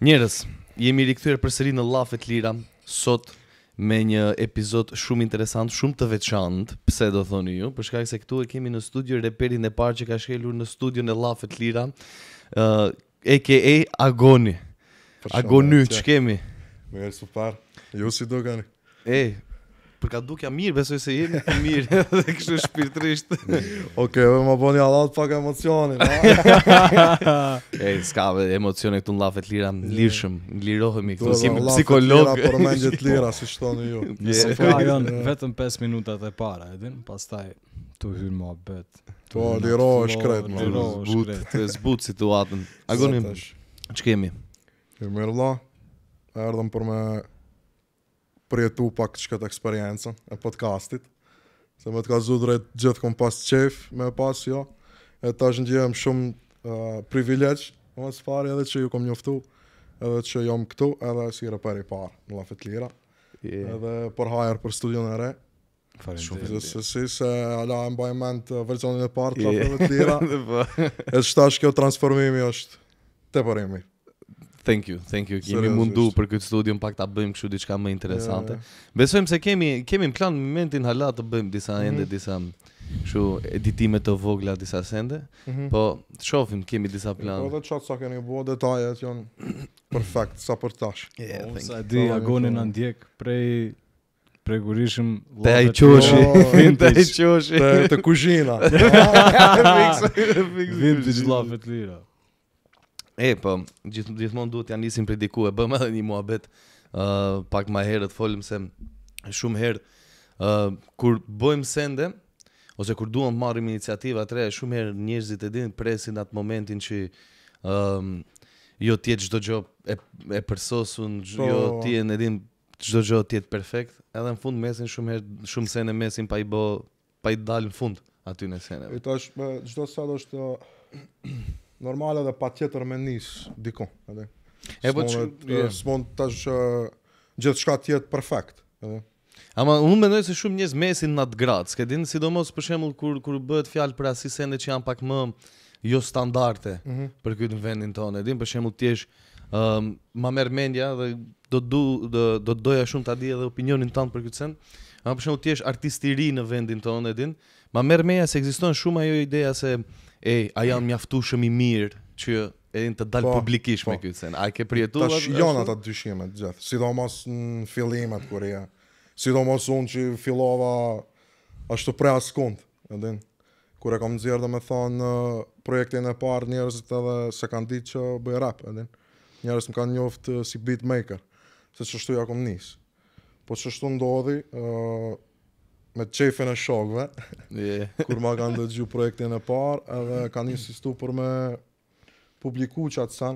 Njerës, jemi rikëtyre përsëri në Lafet Lira Sot me një episod shumë interesant, shumë të veçant Pse do thoni ju? Për shkak se këtu e kemi në studio reperin e parë që ka shkelur në studio në Lafet Lira uh, A.K.A. Agoni Agony, që kemi? Më parë, ju si do gani Ej për ka dukja mirë, besoj se jemi të mirë, dhe kështu shpirtrisht. Oke, okay, më bëni allat pak emocionin, a? Ej, s'ka emocione këtu në lafet lira, në lirëshëm, në lirohemi, këtu s'jemi psikolog. Lafet lira, por me lira, si shtoni ju. Nëse po ajon, vetëm 5 minutat e para, edhin, pas taj të hyrë më abet. Po, liro është kretë, më. Liro është kretë. Të zbutë situatën. Agonim, që kemi? Mirë, la. Erdhëm për me përjetu pak që këtë eksperiencën e podcastit, se me të ka zu drejt gjithë kom pas qef me pas, jo, e ta është ndjehem shumë uh, privilegj, më së pari edhe që ju kom njoftu, edhe që jom këtu, edhe si rëpër i parë, në lafet lira, yeah. edhe për hajar për studion e re, Farin shumë të se si se ala e mbaj mend versionin e partë yeah. lafet lira, po. e shtash kjo transformimi është të përimi. Thank you, thank you. Kemi mundu për këtë studio në pak të bëjmë kështu diçka më interesante. Yeah, Besojmë se kemi, kemi më klanë në momentin halat të bëjmë disa mm -hmm. ende, disa kështu shu editimet të vogla disa sende, mm -hmm. po të shofim kemi disa planë. Po dhe të qatë sa keni buo detajet, janë perfekt, sa për tash. Yeah, Sa di, agonin në ndjek, prej... Pregurishëm Të ajë qoshi te ajë qoshi Të kushina Vintage lafet lira E, po, gjithë, duhet janë njësim për diku e bëmë edhe një mua betë uh, pak ma herë të folim se shumë herë uh, kur bëjmë sende ose kur duhet marim iniciativa të re shumë herë njërzit e din presin atë momentin që um, jo tjetë gjdo gjo e, e përsosun po... jo tjetë në din gjdo gjo tjetë perfekt edhe në fund mesin shumë herë shumë sende mesin pa i bë, pa i dalë në fund aty në sende E, tash, është, gjdo sa do është normale edhe pa tjetër me njësë diko. Edhe. E po që... S'mon të shë gjithë shka tjetë perfekt. Edhe. Ama unë mendoj se shumë njëz mesin në atë gratë, s'ke din, sidomos për shemull kur, kur bëhet fjalë për asisende që janë pak më jo standarte mm -hmm. për këtë vendin tonë, edhe për shembull ti je ëm um, ma merë mendja dhe do du do, do doja shumë ta di edhe opinionin tënd për këtë send. ama për shembull ti je artist i ri në vendin tonë, edhe Ma merr meja se ekziston shumë ajo ideja se ej, a janë shumë i mirë që edhin të dal po, publikisht me po. këtë sen. A ke përjetuar tash janë atë dyshime dyshimet gjithë, sidomos në fillimet kur ja. Sidomos unë që fillova ashtu pre askund, edhin. kur e kam nxjerrë më thon projektin e parë njerëzit të edhe se kanë ditë që bëj rap, edhin. Njerëzit më kanë njoft eh, si beatmaker, se ja kom nis. Po çështu ndodhi, eh, me qefën e shokve, yeah. kur ma kanë dëgju projektin e parë, edhe kanë insistu për me publiku që atë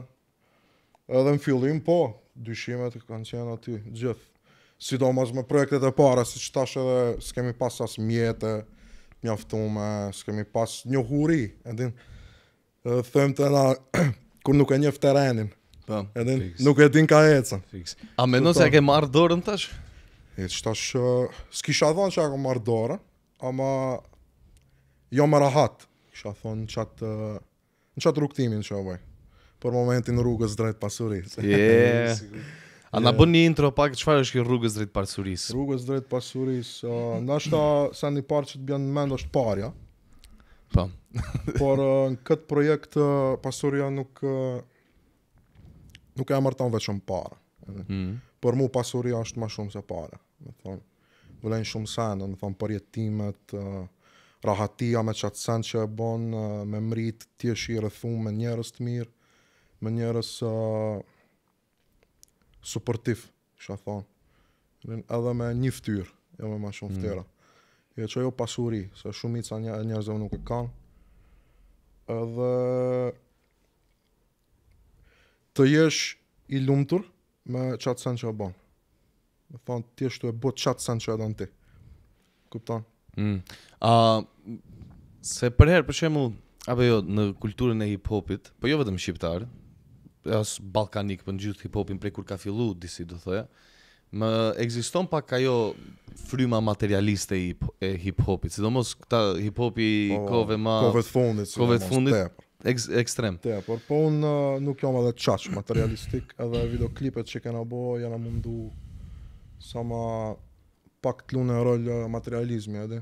Edhe në fillim, po, dyshimet kanë qenë aty, gjithë. Sidomos me projektet e para, si që tash edhe s'kemi pas as mjetë, mjaftume, s'kemi pas një huri, edhin, të na, kur nuk e terrenin. Po. edhin, nuk e din ka ecën. A mendon se e ke marr dorën tash? E që tash, s'ki isha dhonë që marrë dorë, ama jo më rahat, isha thonë në qatë, në qatë rukëtimin që avaj, për momentin rrugës drejtë pasurisë. Yeah. yeah. a na bënë një intro pak, qëfar është kjo rrugës drejtë pasurisë? Rrugës drejtë pasurisë, uh, në ashta se një parë që të bjënë në është parja, pa. Po. por uh, në këtë projekt uh, nuk, uh, nuk e amërtan veqën parë. Mm por mu pasuria është ma shumë se pare. Me thonë, vëlejnë shumë senë, me thonë, përjetimet, uh, rahatia me qatë sendë që e bon, uh, me mrit, tjesh i rëthumë, me njerës të mirë, me njerës uh, që a thonë. Edhe me një ftyrë, jo me ma shumë mm. e që jo pasuri, se shumica një, njerëzëve nuk e kanë. Edhe të jesh i lumtur, me qatë sen që e banë. Me thonë, tjeshtu e botë qatë sen që e danë ti. Kupton? Mm. uh, se për herë, për shemu, apo jo, në kulturën e hip-hopit, po jo vetëm shqiptarë, as balkanik për po në gjithë hip-hopin prej kur ka fillu, disi do thëja, më egziston pak ajo fryma materialiste e hip-hopit, sidomos këta hip-hopi po, kove ma... Kove të fundit, sidomos të tepër ekstrem. Te, por po un uh, nuk jam edhe çaq materialistik, edhe videoklipet që kanë bëu janë mundu sa më pak të lunë rol uh, materializmi, a di.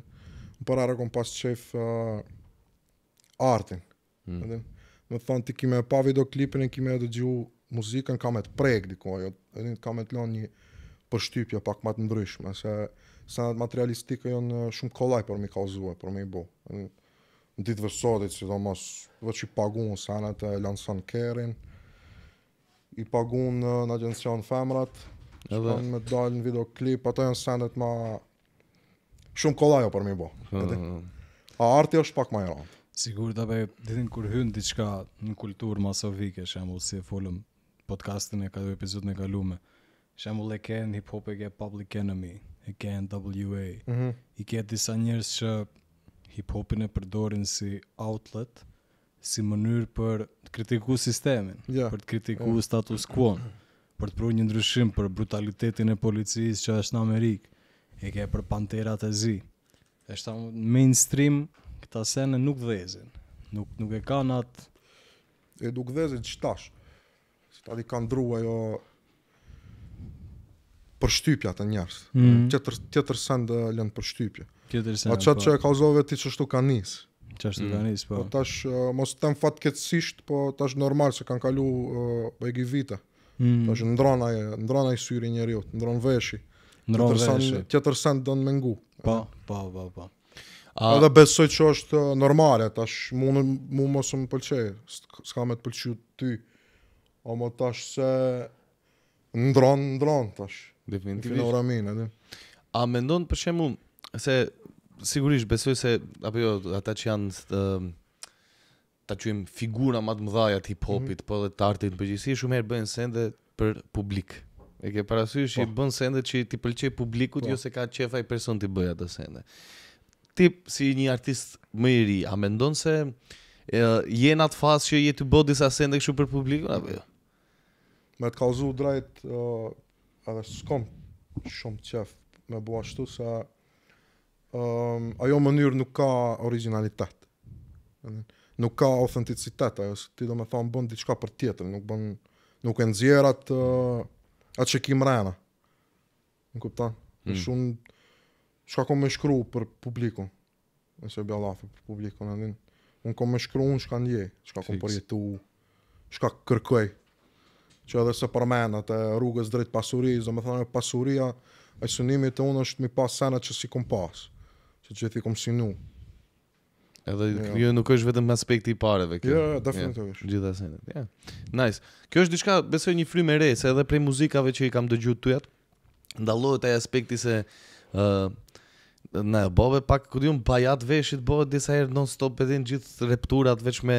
Por ara kom pas chef uh, artin. Mm. Edhe, më thon ti kime pa videoklipin e kime e dëgju muzikën, kam e të prejkë diko, jo, edhe, kam e të lonë një pështypje pak më të ndryshme, se sa materialistike jonë uh, shumë kollaj për mi kauzue, për mi bo ditëve sotit, si do mos, vë që i pagun senet e lanson kërin, i pagun në agencion femrat, edhe me dalë në videoklip, ato janë senet ma shumë kolajo për mi bo. A arti është pak ma i Sigur të be, ditin kur hynë diçka në kulturë masovike, shemull, si e folëm podcastin e ka dhe epizod në kalume, shemull e kenë hip-hop e ke public enemy, e kenë WA, mm -hmm. i ke disa njërës që hip-hopin e përdorin si outlet, si mënyrë për të kritiku sistemin, për të kritiku status quo, për të pru një ndryshim për brutalitetin e policisë që është në Amerikë, e ke për panterat e zi. E shta mainstream, këta sene nuk dhezin, nuk, nuk e kanë atë... E nuk dhezin qëtash, se tani kanë drua jo për shtypja të njerës, mm -hmm. tjetër, tjetër sende lënë për shtypja. A se. Po po. që e kauzove ti çështu ka njës. Çështu ka mm. njës, po. Po tash mos të fat keqësisht, po tash normal se kanë kalu po e vite. Po Tash ndron ndron ai syri njeriu, ndron veshi. Ndron veshi. Tjetër sen do të mengu. Po, po, po, po. A do besoj që është normale tash mu mu mos më pëlqej, s'ka më të pëlqej ty. O më tash se ndron ndron tash. Definitivisht. Në ramin, a mendon për shembull se sigurisht besoj se apo jo ata që janë të ta quajm figura më të mëdha të hip hopit, mm -hmm. po edhe të artit në përgjithësi shumë herë bëjnë sende për publik. E ke parasysh që po. bën sende që ti pëlqej publikut, po. jo se ka qef ai person ti bëj ato sende. Ti si një artist më i ri, a mendon se e, je në atë fazë që je të bëj disa sende kështu për publikun apo jo? Me të kauzu drejt uh, edhe s'kom shumë qef me bua ashtu sa um, ajo mënyrë nuk ka originalitet. Nuk ka autenticitet, ajo se ti do me thonë bënë diçka për tjetër, nuk bënë, nuk e nëzjerë atë, atë që ki mrena. Në kupta? Hmm. Shumë, shka kom me shkru për publikun, nëse bja lafë për publikun, në din. Unë kom me shkru unë shka ndje, shka kom përjetu, shka kërkoj. Që edhe se përmenat e rrugës drejt pasurijës, do me thonë pasuria, e sunimit të unë është mi pas senat që si kom pasë që që e kom sinu. Edhe jo. kjo nuk është vetëm aspekti i pareve kjo. Jo, jo ja, definitivisht. Ja, Ja. Nice. Kjo është diçka, besoj një frymë re, se edhe prej muzikave që i kam dëgjuar ty atë ndallohet ai aspekti se ë uh, na bove pak kur diun bajat veshit bëhet disa herë non stop edhe në gjithë repturat veç me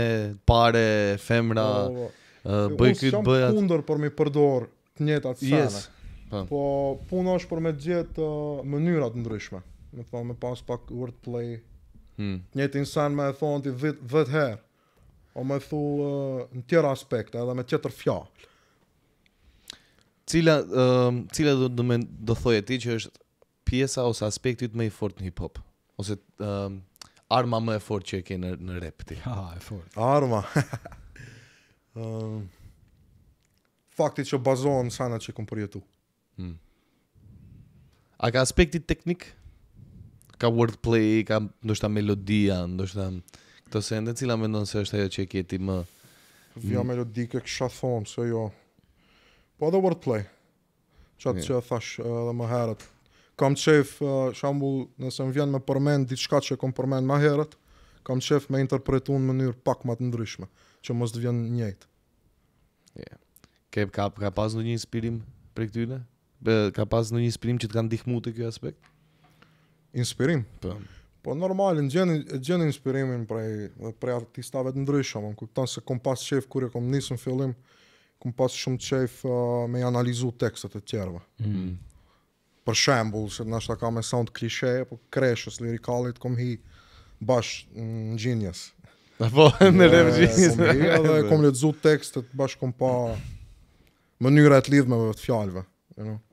parë femra uh, bëj kët bëjat Unë kundër por më përdor të njëjtat sana. Yes. Po, po puno është për me gjithë uh, mënyrat ndryshme. Mm me thonë me pas pak wordplay. Hmm. Njëti insan me e thonë ti vëtë herë, o me thullë uh, në tjera aspekte edhe me tjetër fjallë. Cila, uh, cila do, do, me, ti që është pjesa ose aspektit me i fort në hip-hop? Ose uh, arma më e fort që e ke në, në rap ti? Ha, e fort. Arma? uh, um, faktit që bazohen në sanat që këmë përjetu. Hmm. A ka aspektit teknik? ka wordplay, ka ndoshta melodia, ndoshta këto sende cila mendon se është ajo që e ke ti më Vjo mm. melodike kësha thonë, se jo. Po edhe wordplay, që atë yeah. thash edhe uh, më herët. Kam chef uh, shambull, nëse më vjen me përmen, diçka që kom përmend më herët, kam chef me interpretu në mënyrë pak më të ndryshme, që mos të vjen njëjtë. Yeah. Ke, ka, ka pas në një inspirim për këtyne? Ka pas në një inspirim që të kanë dihmu të kjo aspekt? inspirim. Po. Po normal, gjeni gjeni inspirimin prej prej artistave të ndryshëm, unë kupton se kom pas shef kur e kom nisën fillim, kom pas shumë shef uh, me analizu tekstet e tjerëve. Mm. Për shembull, se na shta ka me sound klishe, po kreshës lirikalit kom hi bash në genius. Po në rap genius. Edhe kom lexu tekstet bash kom pa mënyra të lidhme me të fjalëve, you know.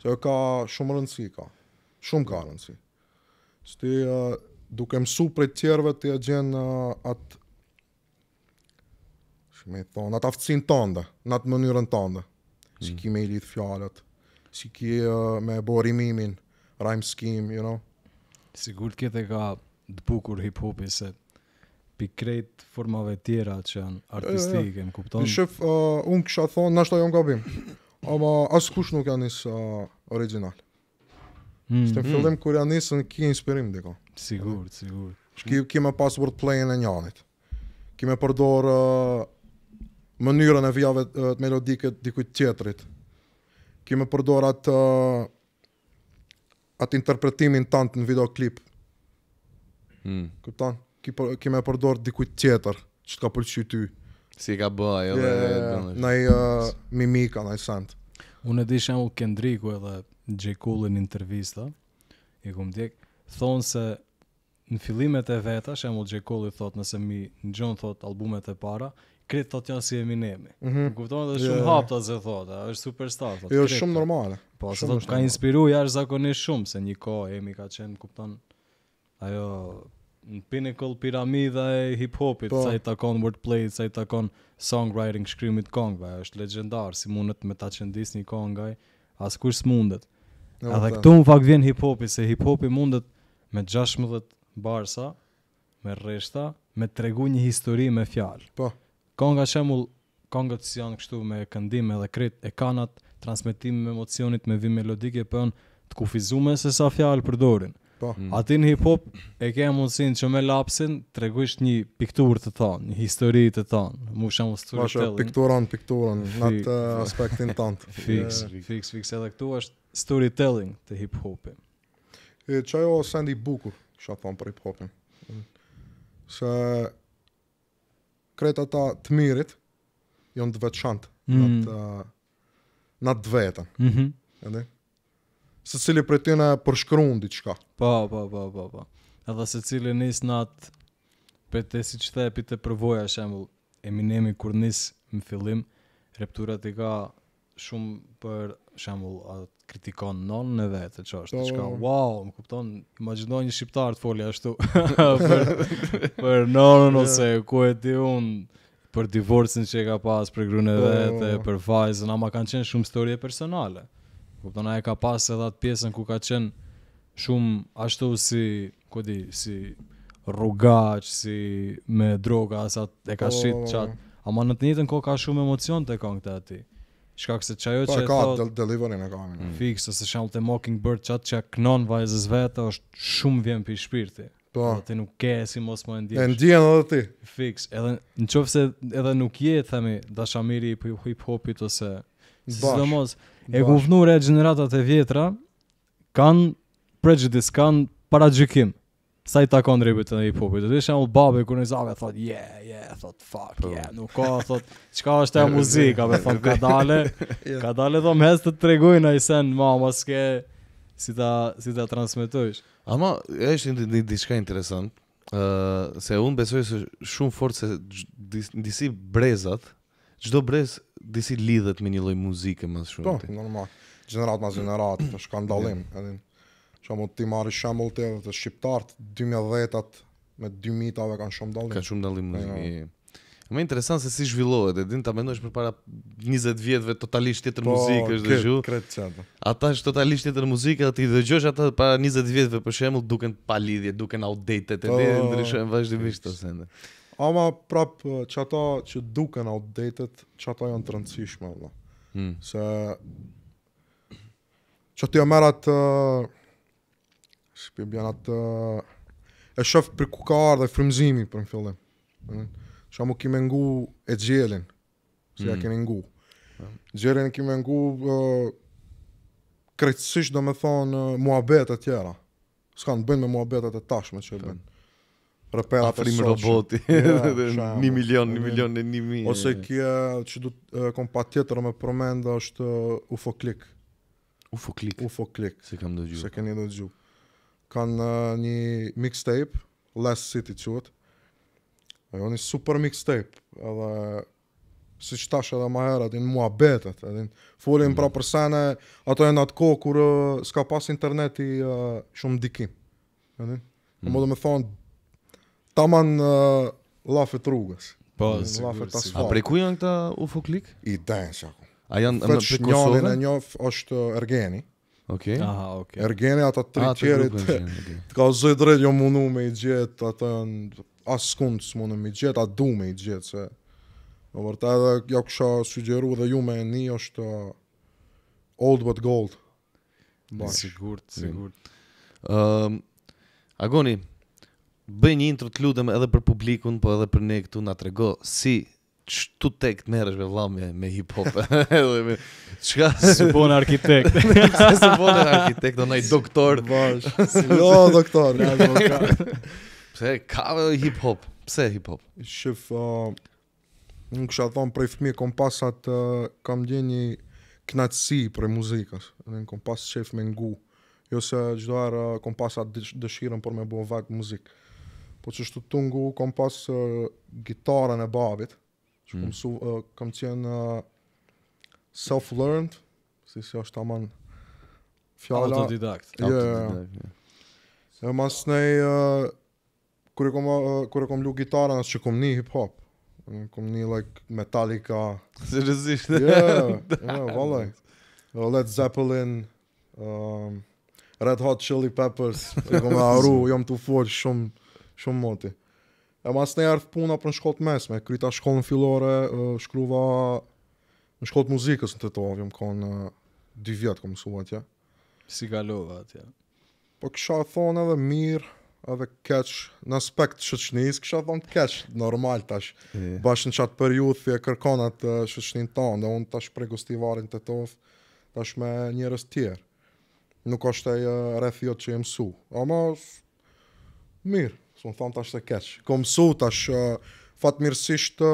Se ka shumë rëndësi ka. Shumë ka rëndësi. Së ti uh, duke mësu për tjerve të gjenë uh, atë me thonë, atë aftësin të ndë, në atë mënyrën të ndë, mm. si hmm. ki me i lidhë fjalët, si ki uh, me borimimin, rhyme scheme, you know? Sigur të kete ka të bukur hip-hopi se pikrejt formave tjera që janë artistike, e, më kupton? Në shëf, uh, unë kësha thonë, nështë ajo në gabim, ama asë kush nuk janë njësë uh, original. Mm, Shtë hmm. fillim mm. kur janë njësë ki inspirim dhe Sigur, sigur Shki mm. kime pas word play në njanit Kime përdor uh, Mënyrën e vijave uh, të melodike të dikuj tjetrit Kime përdor atë uh, Atë interpretimin të në videoklip mm. Këtë tanë Kime përdor dikujt tjetër Që të ka ty Si ka bë jo yeah, dhe uh, mimika, naj sant Unë e di shemë u Kendriku edhe J. Cole në intervista, i kom djek, thonë se në filimet e veta, shemull o J. Cole i thotë, nëse mi në gjonë thotë albumet e para, kretë thotë janë si Eminemi. Mm -hmm. kuptonë dhe jo, shumë yeah. Jo, jo. hapë të zë thotë, është superstar, thotë. Jo, shumë normale. Po, shumë thot, shumë ka inspiru normal. jashtë zakonisht shumë, se një kohë Emi ka qenë, kuptonë, ajo, në pinnacle piramida e hip-hopit, po. sa i takonë wordplay, sa i takon songwriting, shkrymit kongë, është legendarë, si mundet me ta qëndis një kongë, as kush mundet. A dhe këtu më fakt vjen hip hopi se hip hopi mundet me 16 barsa, me rreshta, me tregu një histori me fjalë. Po. Konga nga këngët si janë kështu me këndim edhe kret e kanat transmetim me emocionit me vim melodike po në të kufizume se sa fjalë përdorin. Po. Mm. Ati në hip hop e ke mundësinë që me lapsin treguish një pikturë të thon, një histori të thon, më shumë storytelling. Po, pikturën, pikturën në atë aspektin ton. fix, fix, fix, edhe këtu është storytelling të hip hopi. E çaj o Sandy Bukur, çfarë për hip hopin? Se kreta ta të mirit janë të veçantë mm. në atë në atë vetën. Mhm. Mm -hmm se cili po, po, po, për tjene përshkruun diqka. Pa, pa, pa, pa, pa. Edhe se cili nis në atë, për të si që the, për përvoja, shemull, Eminemi kur nis në fillim, repturat i ka shumë për, shemull, atë kritikon non në vetë, që është, që wow, më kupton, imaginoj një shqiptar të folja ashtu, për, për non ose, ku e ti unë, për divorcin që e ka pas për grunë e vetë, për vajzën, ama kanë qenë shumë storje personale. Kupton ai ka pas edhe atë pjesën ku ka qenë shumë ashtu si, ku di, si rrugaç, si me droga, sa e ka po, shit oh. qatë. Ama në të njëtën kohë ka shumë emocion të kongë të ati. Shkak se qajo që e thot... Pa, ka, delivery në mm. Fix, ose shumë të Mockingbird qatë që a knon vajzës vete, është shumë vjen për shpirti. Po. Dhe ti nuk ke si mos më ndjesh. E ndjen edhe ti. Fix. Edhe në qofë se edhe nuk je, themi, dashamiri i hip-hopit ose... Bash. E guvnur e gjeneratat e vjetra Kanë prejgjitis, kanë para gjykim Sa i takon ribit të në hip-hopit Dhe dhe shemë lë babi kërë një zave Thot, yeah, yeah, thot, fuck, yeah po. Nuk ka, thot, qka është e muzikë, Ka me thot, ka dale jo. Ka dale, thot, me hez të tregujnë në i sen Ma, ma s'ke Si ta, si ta transmitojsh Ama, e është një një diçka interesant Uh, se unë besoj se shumë fort se disi brezat gjdo brez disi lidhet me një lloj muzike më shumë. Po, normal. Gjenerat mas gjenerat, të shkan dalim. Edhin, që ti marri shambull të edhe të shqiptartë, 2010-at me 2000-tave kanë shumë dalim. Kanë shumë dalim muzike. Yeah. Më interesant se si zhvillohet, e din ta mendosh para 20 vjetëve totalisht tjetër po, muzikë është dëgju. Po, Ata është totalisht tjetër muzikë, ti dëgjosh ata para 20 vjetëve për shembull duken pa lidhje, duken outdated, e po, din ndryshojnë vazhdimisht ose ndër. Ama prap që ata që duken outdated, që ata janë të rëndësishme, vla. Hmm. Se... Që ti po e merat... Uh, atë... Uh, e shëfë për ku ka ardhe frimzimi, për në fillim. Hmm. Që kime ngu e gjelin, si hmm. ja kene ngu. Gjelin kime ngu... Uh, krejtësisht do me thonë uh, muabet e tjera. Ska në bëjnë me muabetet e tashme që e bëjnë rëpel të Afrim roboti, një milion, një milion e një Ose kje që du të kom pa tjetër me përmenda është uh, UFO Click. UFO Click? UFO Click. Se kam do gjuhë. Se keni do gjuhë. Kanë uh, një mixtape, Last City qëtë. Ajo një super mixtape, edhe si që tash edhe ma herë, adin mua betet, adin folin mm. pra për sene, ato e në atë kohë kur uh, s'ka pas interneti shumë dikim. Adin? Mm. Në më do me thonë, Taman uh, lafet rrugës Po, A prej ku janë këta UFO klik? I dajnë shako A janë në përkosove? e është uh, Ergeni Ok Aha, ok Ergeni ata tri A, tjerit të, të ka zëjtë drejt jo mundu me i gjithë Ata janë asë kundë së mundu me i gjithë A du me i gjithë Se Në vërta edhe jo kësha sugjeru dhe ju me një është uh, Old but gold sigurt. Mm. sigur ehm, Agoni Agoni bëj një intro të lutem edhe për publikun, po edhe për ne këtu na trego si çtu tek merresh me vëllam me, me hip hop. Çka si bon arkitekt. Si bon arkitekt do nai doktor. Bash. Jo doktor, jo doktor. Pse ka hip hop? Pse hip hop? Shef, uh, un kisha thon për fëmijë kompasat uh, kam djeni knatsi për muzikës Në kompas shef me ngu. Jo se çdoherë uh, kompasat dëshirën për me bëu vakë muzikë po që shtu tungu, kom pas uh, gitarën e babit, që mm. kom, su, uh, kom qenë uh, self-learned, si si është aman fjalla. Autodidakt. Yeah. Jo, jo, jo. Autodidakt, yeah. E mas nej, uh, kure kom, uh, kom lu gitarën, asë që kom një hip-hop, kom një like Metallica. Seriosisht? yeah, yeah, valaj. Uh, Led Zeppelin, um, Red Hot Chili Peppers, kom e arru, jam të forë shumë, shumë moti. E mas në erdhë puna për në shkot mesme, kryta shkollën filore, shkruva në shkot muzikës në të to, jëmë ka në dy vjetë, këmë suva tje. Si galova atje. Po kësha thonë edhe mirë, edhe keq, në aspekt të shëqnis, kësha thonë keq, normal tash, e. bash në qatë për fje kërkonat të shëqnin tonë, dhe unë tash prej gustivarin të to, tash me njërës tjerë, nuk është e rethjot që jëmë su, ama mirë. Së më tash të keqë. Ka mësu tash, fatmirësisht të...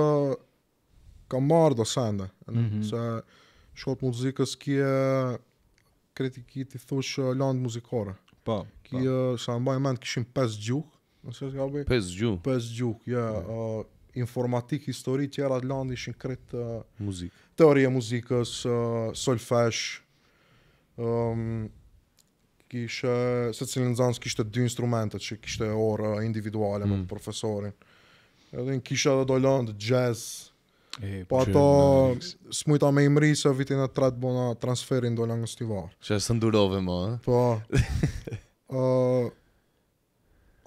Ka marrë do sende. Mm -hmm. Se shkot muzikës kje... Kreti kje t'i thush landë muzikore. Pa, kje, pa. Kje, në bëjë mendë, këshim 5 gjuhë. Në shë gabi? 5 5 Yeah, uh, Informatik, histori, tjera të landë ishin kretë... Uh, Muzikë. Teorie muzikës, uh, solfesh... Um, kishë se cilin zanës kishte dy instrumentet që kishte orë individuale me hmm. profesorin edhe në kishtë edhe dojlandë jazz e, po, po ato smujta me imri se vitin e tret bona transferin dojlandë në stivar që e së ndurove ma e? Eh? po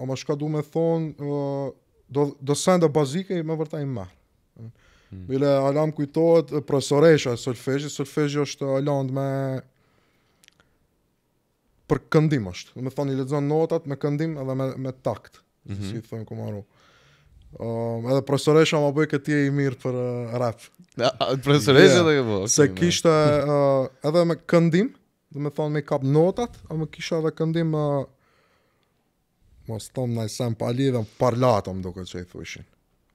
o ma shka du me thonë uh, do, do sende bazike me vërtaj me mm. bile alam kujtojt profesoresha e solfejsh është alandë me për këndim është. Do të thonë i lexon notat me këndim edhe me me takt, mm -hmm. si mhm. i thonë Komaru. Um, edhe profesoresha më bëjë këtë i mirë për uh, rap. Ja, profesoresha yeah, dhe bëjë? Okay, se kishte uh, edhe me këndim, dhe me thonë me kap notat, a me kisha edhe këndim uh, më stonë në esen pa lidhëm, parlatëm duke që i thushin.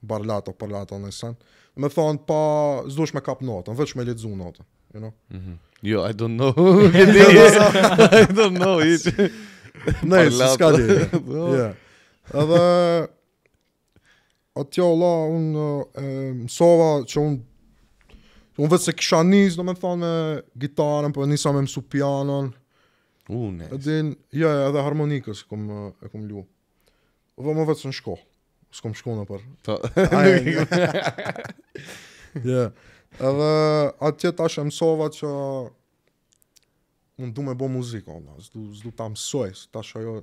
Barlato, parlatëm në esen. Dhe me thonë pa, zdush me kap notën, veç me lidzu notën. You know? Mm Jo, I don't know. I don't know. Ne, s'ka di. Ja. Edhe atë Allah un mësova që un un vetë se kisha nis, domethënë me gitarën, po nisa me mësu pianon. U uh, ne. Edhe ja, edhe harmonikës kom e kom lju. Vë më vetë në shkollë. S'kom shkollë më parë. Ja. Edhe atje tash e mësova që unë du me bo muzikë, ola, zdu, zdu ta mësoj, së tash ajo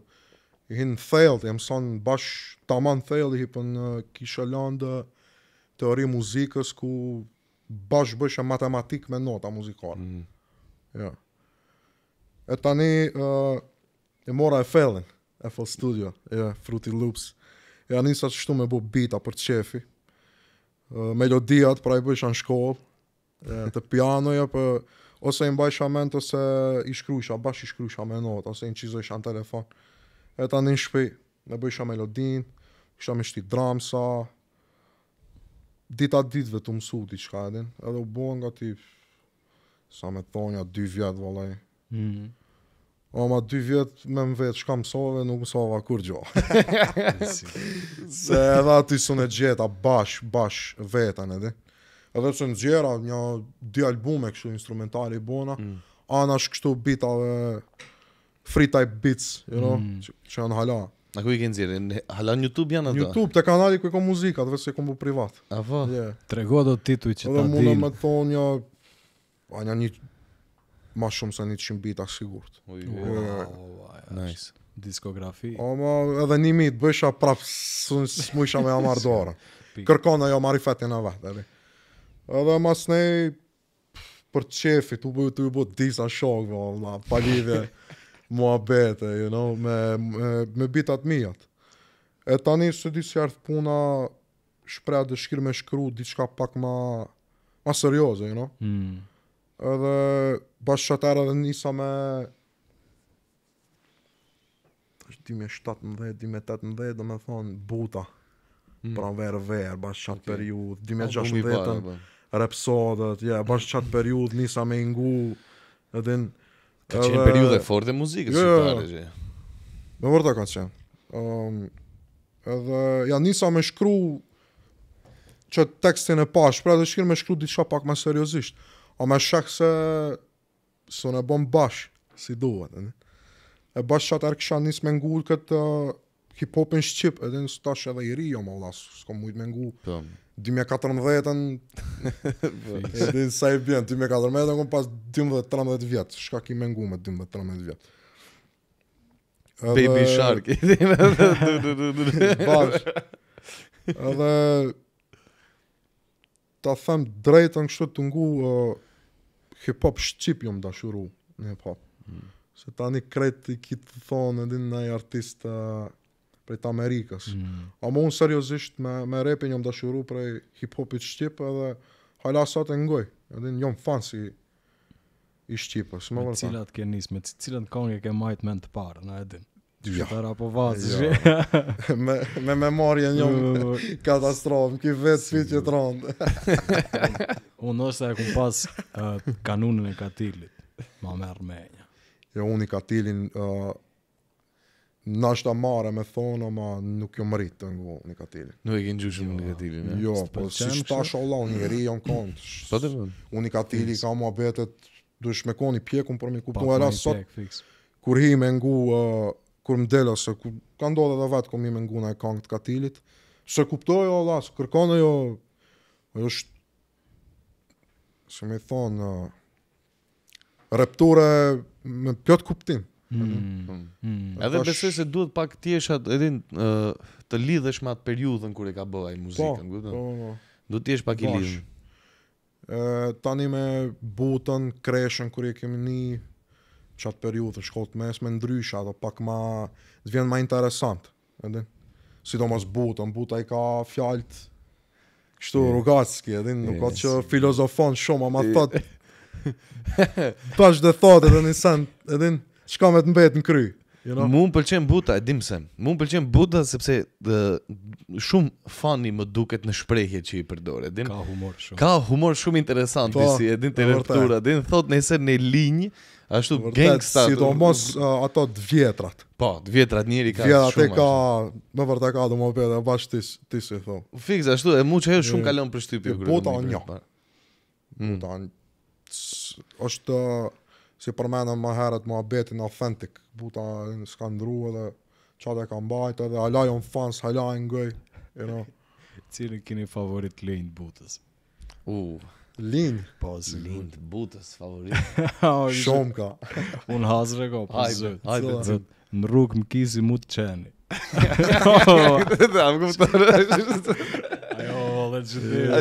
i hinë thejlë, e mëson bash të aman thejlë, i hipë në kishë lëndë teori muzikës ku bash bëshë matematikë me nota muzikore. Mm. Ja. Jo. E tani uh, e mora e fellin, FL Studio, e Fruity Loops, e anisa që shtu me bo bita për të qefi, melodiat, pra i bëjsh në shkollë, të pianoja, po, ose i mbajsh ament, ose i shkrujsh, a bash i shkrujsh me notë, ose i në telefon. E ta një në shpi, me bëjsh a melodin, kisha me shti dramsa, dita ditve të mësu t'i qka edin, edhe u bua nga ti, sa me thonja, dy vjetë, valaj. Mm mm-hmm. O ma dy vjet me më vetë shka mësove, nuk mësova kur gjo. se edhe aty sun e gjeta bash, bash vetën edhe. Edhe pse në gjera një dy albume kështu instrumentali bona, mm. është kështu bitave free type beats, you know, mm. që janë hala. A ku i kënë zirë? Hala në YouTube janë ato? YouTube, të kanali ku i kom muzika, dhe se i kom bu privat. A po? Yeah. Tregodo titu i që ta dinë. Edhe mune me thonë a një një ma shumë se një qimë bita sigurt. Ujë, ujë, ujë, diskografi. O, ma, edhe një mitë, bësha prapë, së më isha me amarë dorën. Kërkon e jo marri fetin në vetë, edhe. Edhe mas nej, për qefi, të bëjë të i bëtë disa shokë, vë, vë, palidhe, mua bete, you know, me, me, me bitat mijat. E tani, së disë jërë puna, dhe shkirë me shkru, diçka pak ma, ma serioze, you know. Mm edhe bashkë qëtara dhe njësa me 2017, 2018, do me thonë, buta. Mm. Pra verë verë, bashkë qatë periud, 2016-ën, repsodët, ja, bashkë qatë periud, nisa me ingu, hmm. pra po. edhe në... Ka qenë periud e fort e muzikës, yeah, qëtare, gje. Me vërta ka qenë. Um, edhe, ja, nisa me shkru që tekstin e pash, pra dhe shkru me shkru diqka pak me seriosisht. Mm. O me shak se së në bom bash, si duhet. Edhe. E bash qatë erë kësha njës me ngull këtë uh, hip-hopin Shqipë, edhe në stash edhe i ri, o jo, ma s'ko mujtë me 2014-ën po. po. e din sa i bjen 2014-ën kom pas 12-13 vjet, shka ki mengu me 12-13 vjet. Edhe... Baby Shark. Bash. Edhe ta them drejtën kështu të ngu uh, hip hop shqip jom dashuru me hip hop. Mm. Se tani kret i kit thon edhe në ai artist uh, prej të Amerikës. Mm. Amon seriozisht me me rapin jom dashuru prej hip hopit shqip edhe hala sot të ngoj. Edhe jom fan si i shqipës. Me cilat ke nis me cilat këngë ke majt mend të parë, na e din. Dyshjetar apo vazhë. Jo. me me memorie një katastrofë, ky vetë sfit që tron. Unë do të kam pas uh, kanunën e Katilit. Ma merr me. Ja jo, unë Katilin uh, Në është me thonë, ma nuk jo më rritë të ngu një katilin. Nuk e ke në një jo. katilin, e? Jo, po si shta Allah, unë njëri jo në Po të Unë i katilin ka mua betet, dush me konë i pjekun për mi kuptu. Pa, për mi Kur hi me ngu kur më del ose kur ka ndodhur ato vet ku më nguna e këngë katilit. Se kuptoj o vllaç, kërkon ajo ajo është se më thon uh, me plot kuptim. Hmm. Hmm. Edhe mm. besoj se duhet pak të jesh atë të lidhesh me atë periudhën kur e ka bërë ai muzikën, po, kupton? Po, po, po. Do të jesh pak i lidhur. Ë tani me butën, kreshën kur e kemi një që atë periudhë të shkollë të mesme ndryshë, pak ma, zvien më ma interesant, edhe, si do mos butë, buta i ka fjalt kështu rugatski, edhe, nuk që filozofon shumë, ama thot tash pash dhe thotë edhe një sen, edhe, çka me të mbetë në kry, you know? Mu më pëlqen buta, e dim se, mu më pëlqen buta, sepse dhe, shumë fani më duket në shprejhje që i përdore, edhe, ka humor shumë, ka humor shumë interesant, po, edhe, të rëptura, edhe, thotë nëjse në linjë, Ashtu gangsta si do mos uh, ato të vjetrat. Po, të vjetrat njëri ka shumë. Ja, te ka, më vërtet ka domo vetë bash ti ti se thon. Fix ashtu, e mucha ajo shumë kalon për shtypi gjë. Po ta një. Po ta një. Mm. Mm. si për më në më muhabetin authentic, buta skandru edhe çfarë ka bajt edhe ala jon fans, ala ngoj, you know. Cili kini favorit lane butës? U, Lind, po, si lind, butës, favorit. Shumë ka. Unë hasë rego, po, zëtë. Hajde, hajde, Në rrugë më kisi mu të qeni. Këtë të të Ajo, dhe të A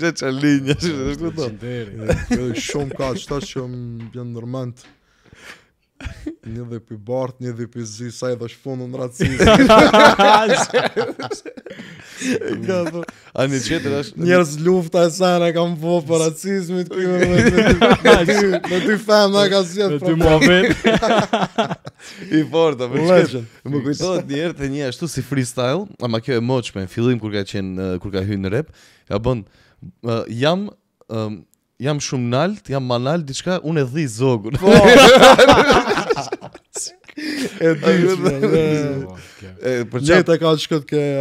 shë që linja, shë që të Shumë ka, qëta që më bjënë nërmëndë. Një dhe pi bart, një dhe pi zi, sa i dhe shfonu në racizë. Gatë. A një Njerës lufta e sana kam po për racizmit, kjo me ty... Me ty fem në ka si jetë Me ty mabit. I të për qëtë. Më kujtohet njerë të një ashtu si freestyle, ama kjo e moqme, në fillim kur ka kur ka hynë në rep, ja bënd, jam jam shumë nalt, jam ma nalt, diçka, unë e dhij zogun. Po. e di. E për çfarë ta ke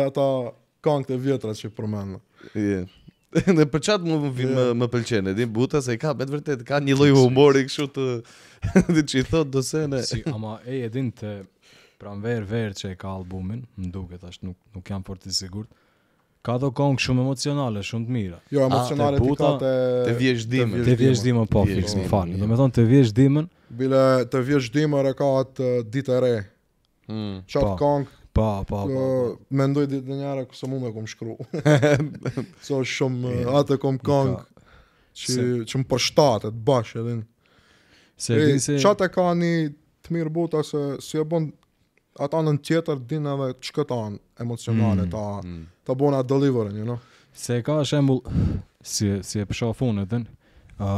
ata këngët e vjetra që përmend. Je. Dhe për çat më më, më, më pëlqen, e di buta se ka betë vërtet ka një lloj humori kështu të di çi thot do se Si, ama e e din te pranver verë që e ka albumin, më duket tash nuk nuk jam fort i sigurt. Ka do kongë shumë emocionale, shumë të mira. Jo, emocionale të ka të... Të vjesht Të vjesht po, fix, më falë. Dhe me thonë të vjezhdimën... dimën... Bile, të vjezhdimën dimën e ka atë ditë e re. Hmm. Qatë kongë... Pa, pa, pa. Mendoj ndoj ditë dhe njëra, kësë mu me kom shkru. So shumë atë kom kongë që më pështatë, të Se, bashkë edhin. Qatë e ka një të mirë buta se si e bon ata në tjetër din edhe çka kanë emocionale mm, ta mm. ta bona deliverin, you know. Se ka shembull si si e pshoa funën ë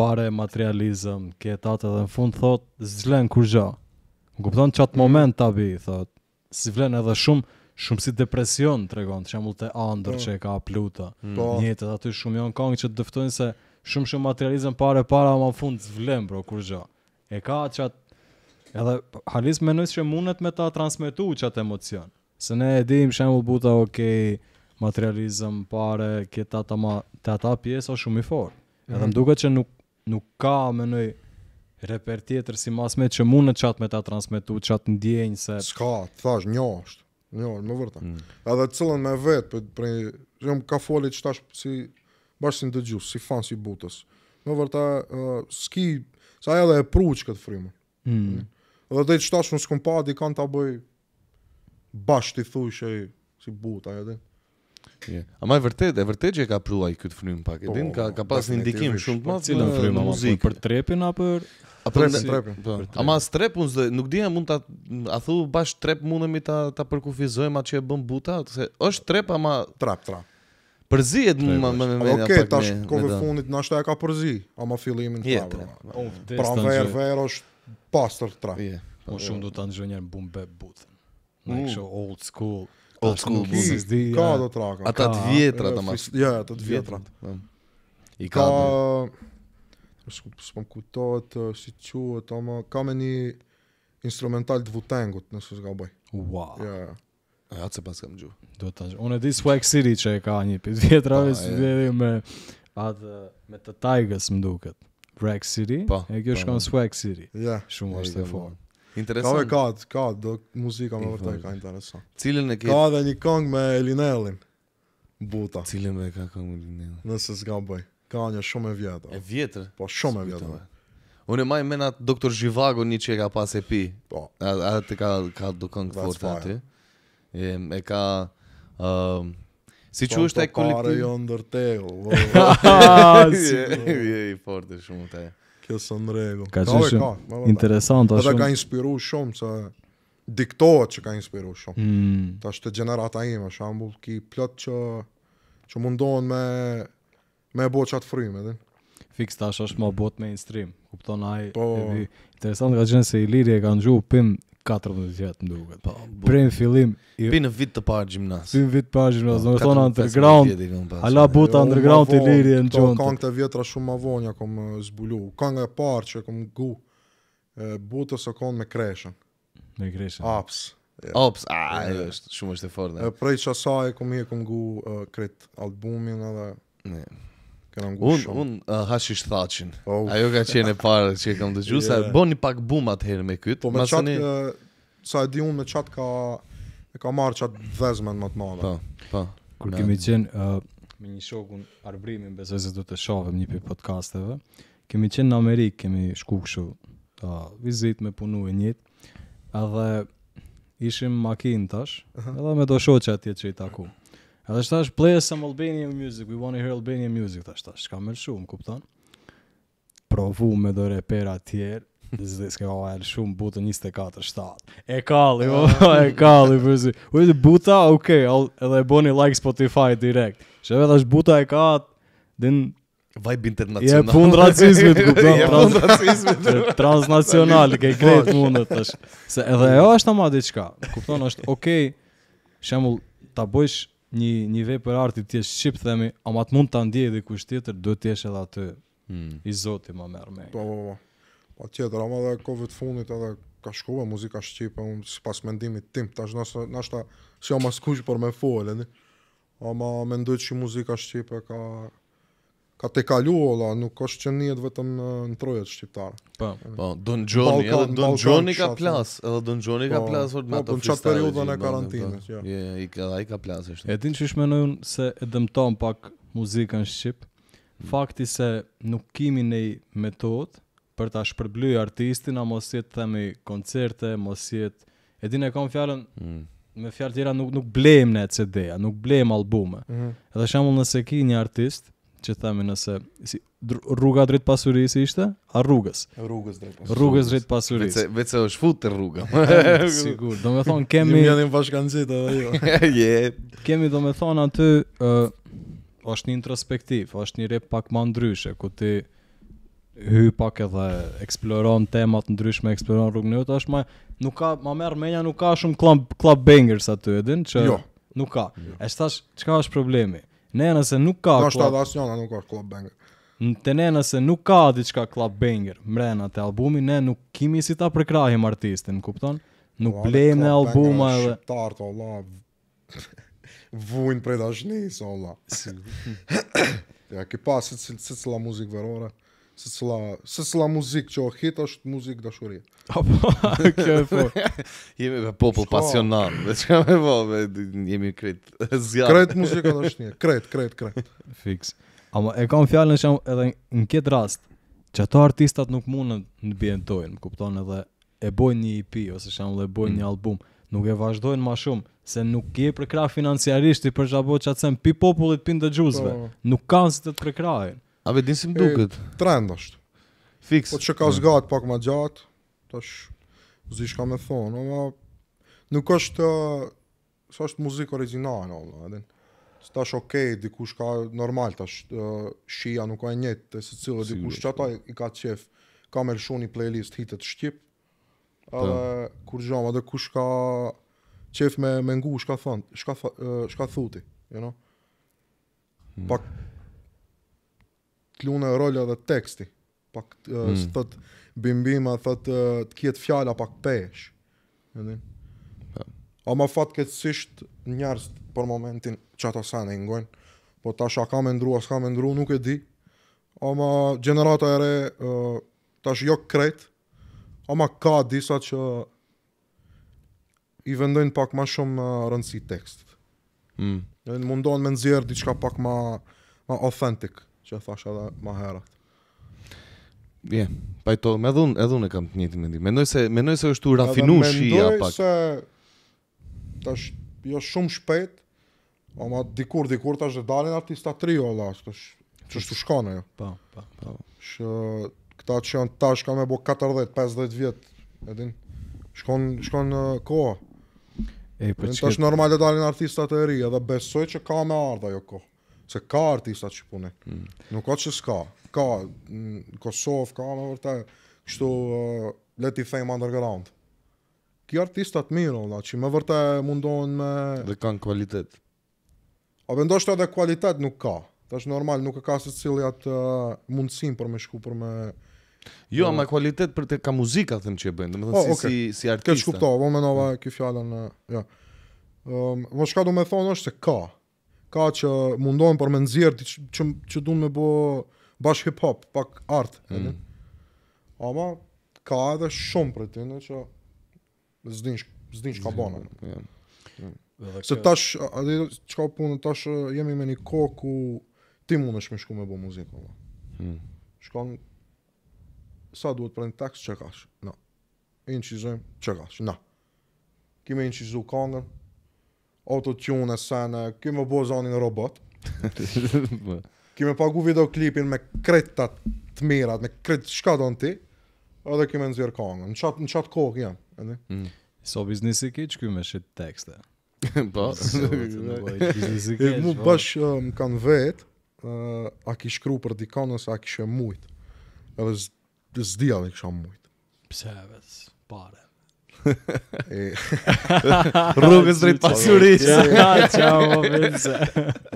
pare materializëm, ke tatë edhe në fund thot zlen kur gjë. Më kupton çat mm. moment ta bi thot. Si vlen edhe shumë shumë si depresion tregon, shembull te ëndër po. që e ka pluta. Mm. Po. aty shumë janë këngë që dëftojnë se shumë shumë materializëm pare para ama në fund zvlen bro kur gjë. E ka çat Edhe Halis mendoj që mundet me ta transmetu çat emocion. Se ne e dimë shembull buta ok materializëm pare që ta ma ta ata pjesa shumë i fortë. Edhe mm -hmm. më duket që nuk nuk ka mendoj reper tjetër si mas me që mundet çat me ta transmetu çat ndjenjë se s'ka, thash njohsh. Jo, më vërtet. Mm. Edhe cëllën me vet, për për jam ka folit çtash si bash si dëgjues, si fanë si butës. Më vërtet, uh, ski, sa ajo e pruç këtë frymën. Mm. Dhe dhe të shtash më s'kom pa, di kanë të bëj Bash t'i thuj shë si but, a jetin. Yeah. Ama e vërtet, e vërtet që e ka pruaj këtë frymë pak, edin, po, ka, ka pas një ndikim po, shumë të matë cilë në frymë, ama për trepin, apo për... A trepin, trepin. Po. trepin. Ama strep unë zdoj, nuk dija mund ta a thu bash trep mundemi ta ta përkufizojmë atë që e bën buta, se është trep ama trap trap. Përzihet më më më më. Okej, tash kohë fundit, ndoshta ka përzi, ama ma yeah, trap. Pra, pra verë verë është pastor tra. Po yeah. Jo. do ta ndjoj një album be but. Like so old school. Old school bus Ka do tra. Ata të vjetra ta mas. Jo, ata të vjetra. I ka. Po shum po shum kuto si çuo ta ma instrumental të Wu-Tangut, nëse s'ka Wow. Ja. Yeah. Ja, të se pas kam ju. Do të Unë e di Swag City që e ka një pizvjetra, vjetra, me vjetra, vjetra, më duket. Rack City, pa, po, e kjo po, shkon po. Swag City. Ja. Shumë është e fortë. Interesant. Ka, ka, ka, do muzika më vërtet ka interesant. e ke? Ka edhe një këngë me Elinellin. Buta. Cilin e ka këngë me Elinellin? Nëse s'ka bëj. Ka një shumë e vjetër. E vjetër? Po shumë e vjetër. Unë më imagine atë doktor Zhivago një që e ka pas epi. Po. Atë ka ka do këngë fort aty. E, e ka ëm Si që po, është e po, kolektiv? Pare jo ndërtego. Ah, si e i forte shumë të e. Kjo së në rego. Ka që shumë interesant. Edhe ka inspiru shumë, se diktohet që ka inspiru shumë. Hmm. Ta është të gjenerata ime, shambull, ki plët që, që mundohen me, me bo qatë frime, dhe. Fix tash është më bot mainstream. Kupton ai. Po, interesant ka qenë se Iliri e ka ngjuh pim 14 vjet më duket. Po. Prim fillim i pin në vit të parë gjimnaz. Pin vit të parë gjimnaz, po, do thonë underground. Ala buta jo, underground i liri në gjont. Kanë të vjetra shumë më vonë ja kom zbulu. Kanë nga parë që kom gu. E buta me kreshën. Me kreshën. Ops. Ops, a, është shumë është e fortë. Prej çasaj kom hi kom gu uh, albumin edhe. Ne. Unë un, uh, hashish thachin oh. Ajo ka qene parë që e kam të gjusë yeah. Bo një pak bum atëherë herë me kytë Po me qatë një... Sa e di unë me qatë ka E ka marë qatë dhezmen më të madhe Pa, po, pa po. Kur kemi qenë uh, Me një shokun arbrimin Beze se do të shohim një për podcasteve Kemi qenë në Amerikë Kemi shku këshu uh, Vizit me punu e njët Edhe Ishim makin tash Edhe me do shoqe atje që i taku Edhe është thash, play some Albanian music, we want to hear Albanian music, thash, thash, shka me lëshu, kupton. Provu me do repera tjerë, Zdi, s'ke ka vajrë shumë butë 24-7. E kalli, o, po, ah. e kalli, përsi. U po, buta, okej, okay, edhe e boni like Spotify direkt. Shëve, dhe është buta e ka din... Vajbë internacional. Je pun racizmit, kuptam. Je pun racizmit. Transnacional, ke krejt mundet, të shë. Se edhe ajo o është ama diqka. Kupton, është okej, okay, Shembull, ta bojsh një një vepër arti ti je shqip themi, ama të mund ta ndjej edhe kush tjetër, duhet të jesh edhe aty. Hmm. I Zoti më merr me. Po po po. Po tjetër, ama edhe kohë të fundit edhe ka shkuar muzika shqipe, unë sipas mendimit tim tash na na sta si ama skuq por me folën. Ama mendoj që muzika shqipe ka ka te kalu ola, nuk ka shqenjet vetëm në trojet shqiptare. Po, po, Don Gjoni, edhe Don Gjoni ka plas, edhe Don Gjoni ka po, plas për po, me ato freestyle. Po, në qatë periodën e karantinës, jo. Yeah, i ka, i ka plas, është. E tin që shmenoj unë se e dëmton pak muzikën Shqip, hmm. fakti se nuk kimi nej metod për ta shpërblyer artistin, a mos jetë themi koncerte, mos jetë, e din e kam fjallën, hmm me fjalë tjera nuk nuk blejmë ne CD-a, nuk blejmë albume. -hmm. Edhe shembull nëse ke një artist, që themi nëse si rruga drejt pasurisë ishte, a rrugës? Rrugës drejt pasurisë. Rrugës drejt pasurisë. Vetë vetë është futë rruga. Sigur, do të thonë kemi Jo janë bashkëngjitë edhe jo. Je. Kemi do thonë aty ë uh, është një introspektiv, është një rep pak më ndryshe ku ti hy pak edhe eksploron temat ndryshme, eksploron rrugën e është ma, nuk ka, më merë menja nuk ka shumë club, club bangers aty edin, që jo. nuk ka. Jo. E thash, çka është problemi? Ne nëse nuk ka Do shtë adasjona nuk ka club banger Të ne nëse nuk ka diçka club banger Mrena të albumi Ne nuk kimi si ta prekrahim artistin Kupton? Nuk po, blejm në albuma edhe Shqiptar të Allah Vujn prej dashnis Allah Ja ki pa se cila muzik verore se s'la se muzik që o hit është muzik dashuri. Apo, kjo e jemi me popull pasionan, dhe që kam e po, jemi kret zjarë. kret muzikët është një, kret, kret, kret. Fix. Ama e kam fjallën që edhe në këtë rast, që ato artistat nuk mundën në bjën më kupton edhe e bojnë një EP, ose shumë dhe e bojnë një mm. album, nuk e vazhdojnë ma shumë, se nuk je për financiarisht financiarishti për shabot që pi popullit pi në po. nuk kanë si të të prekrajnë. A vetë dinë si më duket. Trend është. Fix. Po çka os gat pak më gjat, tash zi shka me thonë, ama nuk është uh, sa është muzikë origjinale, a vetë. Tash ok, dikush ka normal tash uh, shija nuk ka njëtë të së cilë, dikush që ata po. i ka qef, ka me lëshu playlist hitet shqip, po. edhe kur gjom, edhe kush ka qef me ngu, uh, shka thuti, you know? Hmm t'lune rolle dhe teksti. Pak uh, mm. si thot bimbima thot uh, të kjetë fjalla, pak pesh. Edhe. Po. Oma fat që sisht njerëz për momentin çato sa ne ngojn. Po tash ka ndru, ndrua, s'kam më ndrua, nuk e di. Oma gjenerata e re uh, tash jo kret. Oma ka disa që i vendojnë pak më shumë uh, rëndësi tekstit. Mm. mundon me nxjerr diçka pak më authentic që thash edhe ma herët. Je, yeah, pajto, me edhe unë e kam të njëti mendi. Mendoj se, mendoj se është tu rafinu edhe shia pak. Mendoj se, të është jo shumë shpejt, o ma dikur, dikur të është dalin artista tri o la, që është u shkane jo. Pa, po, pa, po, pa. Po. Shë, këta që janë tash ka me bo 40-50 vjetë, edhin, shkon, shkon koha. E, për që... Të është normal të dalin artista të eri, edhe besoj që ka me ardha jo koha se ka artista që punë. Mm. Nuk ka që s'ka. Ka, Kosovë, ka me vërta, kështu, uh, let i them underground. Ki artistat mirë, ola, që me vërtet mundohen me... Dhe kanë kualitet. A vendosht edhe kualitet nuk ka. Tash është normal, nuk e ka se cili atë uh, mundësim për me shku, për me... Jo, ama kualitet për të ka muzika, them që e bëjnë, dhe thënë oh, si, okay. si, si artista. Këtë shkuptohë, më menova mm. kjo fjallën, uh, ja. Um, më shka du me thonë është se ka, ka që mundohen për me nëzirë që që, që duan me bë bash hip hop, pak art, mm. Ama ka edhe shumë për të, ne që zdin zdin çka bën. Yeah. Yeah. Se tash, edhe çka punë tash jemi me një kohë ku ti mund me shku me bë muzikë, valla. Mm. Shkon sa duhet për një tekst që kash, no. Inqizojmë, që kash, no. Kime inqizu kongën, auto tune sa në kë më bëu zonin robot. kë më pagu video klipin me kreta të mira, me kret çka don ti. Edhe kë më nxjer kanga, në çat në çat kokë jam, e di. Mm. So biznesi ke çka më shit tekste. Po. E mu po. bash um, kan vet, uh, a ki shkru për dikon ose a ki shë mujt. Edhe zdi ali kësha mujt. Pse e pare. Rrugës drejt pasurisë. Ja, çao, vëmë.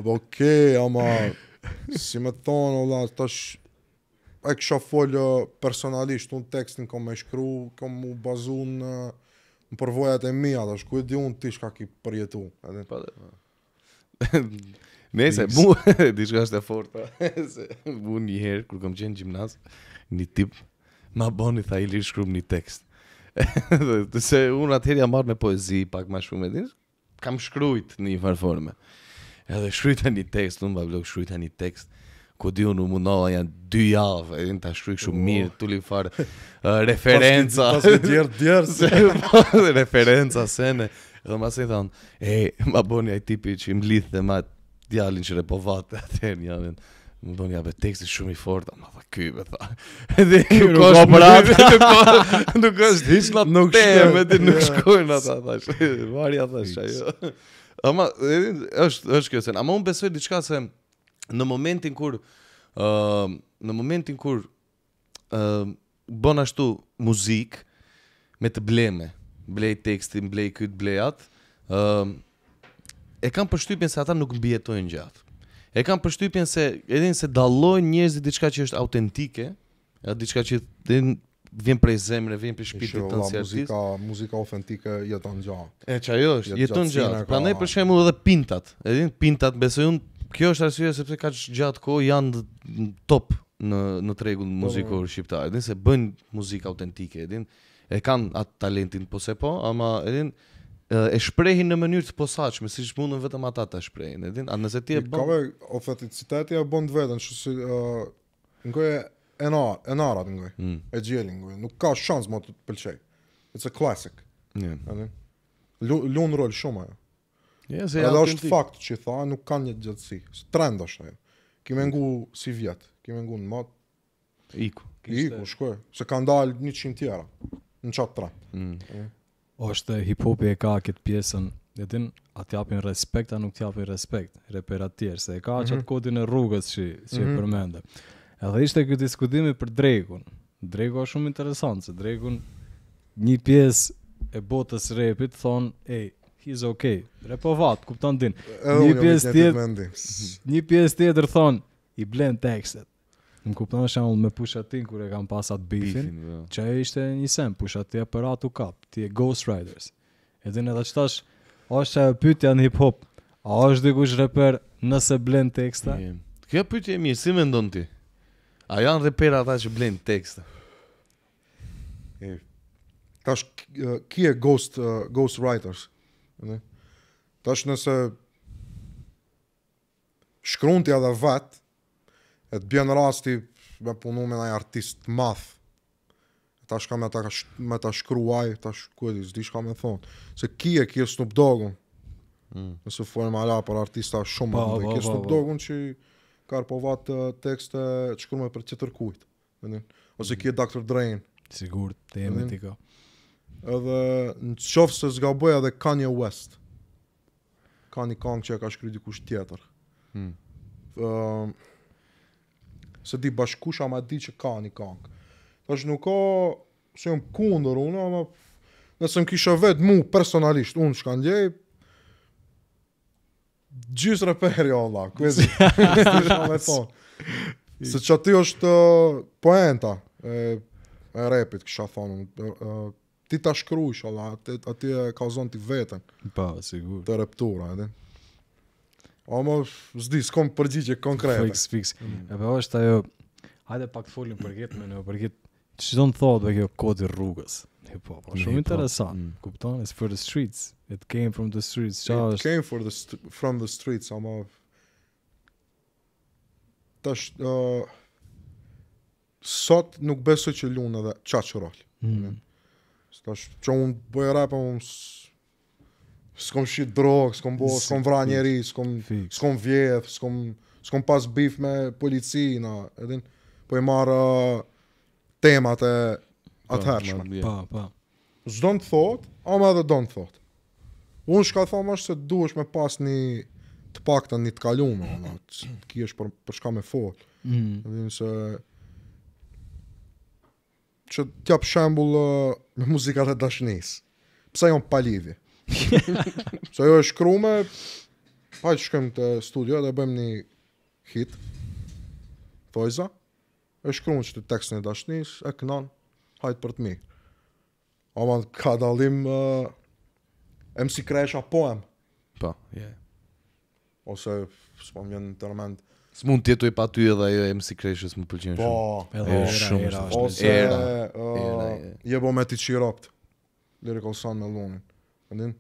Po ke, ama si më thon tash e kisha folë personalisht un tekstin kam e shkru, kam u bazu në përvojat e mia, tash ku e di un ti çka ki përjetu, a po, di? Po. Nëse bu, diçka është e fortë. Se bu një herë kur kam qenë në gimnaz, një tip ma boni tha i lirë shkrum një tekst. Dhe se unë atëherë jam marrë me poezi pak ma shumë edhe kam shkruajt në një farë Edhe shkrujt një tekst, unë bablog shkrujt e një tekst, ku di unë më mundoha janë dy javë, e në ta shkrujt shumë oh. mirë, tuli li farë uh, referenca. Pas këtë djerë djerë se. Po, referenca se ne. Edhe ma se e, ma boni ajtipi që im lithë dhe ma djalin që repovate atëherë janë më bën ja vetë teksti shumë i fortë, ama tha ky më tha. Edhe ky nuk ka prapë. Nuk ka hiç nat nuk shkoj me ti nuk shkojnë ata thash. Varja thash ajo. Ama është është kjo sen. Ama un besoj diçka se në momentin kur ë uh, në momentin kur ë uh, bën ashtu muzikë me të bleme, blej tekstin, blej kët, blej atë, uh, e kam përshtypjen se ata nuk mbijetojnë gjatë e kam përshtypjen se edhe nëse dallojnë njerëzit diçka që është autentike, ja diçka që din vjen prej zemrë, vjen prej shpirtit të tonë si artist. Muzika, muzika autentike jeton gjatë. E çajë është, jeton gjatë. Prandaj për shembull edhe pintat, edhe pintat besojun kjo është arsye sepse kaç gjatë kohë janë në top në në tregun po, muzikor po. shqiptar. Edhe Se bëjnë muzikë autentike, edhe e kanë atë talentin po se po, ama edhe e shprehin në mënyrë të posaçme, siç mundën vetëm ata ta shprehin. Edhe nëse ti e bën. Kjo ofaticitetia e bën vetën, kështu si ë ngoj e no, e no rat ngoj. Hmm. E gjelin ngoj, nuk ka shans më të pëlqej. It's a classic. Ja. A di? Lun rol shumë ajo. Ja, se është fakt që tha, nuk kanë një gjatësi. Trend është ajo. Kimë ngu si vjet, kimë ngu në mot. Iku. Iku, shkoj. Se kanë dalë 100 tjera në çat trend. Hmm është hip-hopi e ka këtë pjesën, e din, a t'japin respekt, a nuk t'japin respekt, reperat tjerë, se e ka mm -hmm. kodin e rrugës që, që mm -hmm. e mhm. përmende. Edhe ishte këtë diskutimi për Drekun. Dreku është shumë interesant, se Drekun një pjesë e botës repit thonë, ej, he's okay, repovat, kupton din. Një pjesë tjetër, një pjesë tjetër thonë, i blen tekstet. Më kuptonë shumë me pusha ti kur e kam pasat bifin, jo. që e ishte një sem, pusha ti e për atu kap, ti e Ghost Riders. E dhe në dhe qëtash, o është që e pytja në hip-hop, a është dhe kush reper nëse blend teksta? Kjo pytja e mi, si me ndonë ti? A janë repera ata që blend teksta? Tash, ki e Ghost, uh, ghost Riders. Tash është nëse shkronti adhe vatë, e të bjen rasti me punu me një artist të math, ta shka me ta, sh me ta shkruaj, ta shkruaj, zdi shka me thonë, se kje, kje Snoop Doggun, mm. nëse fojnë më ala për artista shumë, ba, ba, kje ba, Snoop po. që ka rëpovat tekste të shkru me për qëtër kujt, ose mm. kje Dr. Drain, Sigur, të jemi t'i ka. Edhe në qofë se zga bëja dhe Kanye West, ka një që e ka shkry dikush tjetër. Hmm. Uh, se di bashkush ama di që ka një kankë. nuk ka, se jëmë kunder unë, ama nëse më kisha vetë mu personalisht, unë shka ndjej, gjysë reperi Allah, kve zi, shkan Se që ati është eh, poenta e, e repit, kisha thonë, ti ta shkrujsh, Allah, ati e ka zonë ti vetën, pa, të reptura, edhe? O më zdi, s'kom përgjitje konkrete. Fix, fix. Mm. E për është ajo, hajde pak të folim për gjetë me në, për që do në thot, për kjo kodi rrugës. Hip-hop, shumë interesant. Mm. Kupton, it's for the streets. It came from the streets. It came for the st from the streets, o më... Uh, sot nuk besoj që lunë edhe qa që rollë. Mm. Ta sh... Që unë bëjë rapë, unë s'kom shit drog, s'kom bo, s'kom vra njeri, s'kom s'kom vjedh, s'kom s'kom pas bif me polici, na, edhin, po i marë uh, temat e po, atëherëshme. Pa, pa. Po, Zdo po. në të thot, ama edhe do në të thot. Unë shka thom është se du është me pas një të pak të një të kalume, mm. të ki është për, për shka me fot. Mm. Edhin se që tja për uh, me muzikat e dashnis. Pse jonë palivi? Mm. Se jo e me pa që shkëm të studio dhe bëjmë një hit, Poiza e me që të tekst një dashni e kënan, hajtë për të mi. Oman, ka dalim, uh, eh, MC Kresha poem. Po, je. Yeah. Ose, së po më vjen të nëmend. Së mund tjetu i pa ty edhe jo MC Kresha së më pëllqenë shumë. Po, shumë. Ose, era, eh, era, era, era, era, era, era, era, era, era, është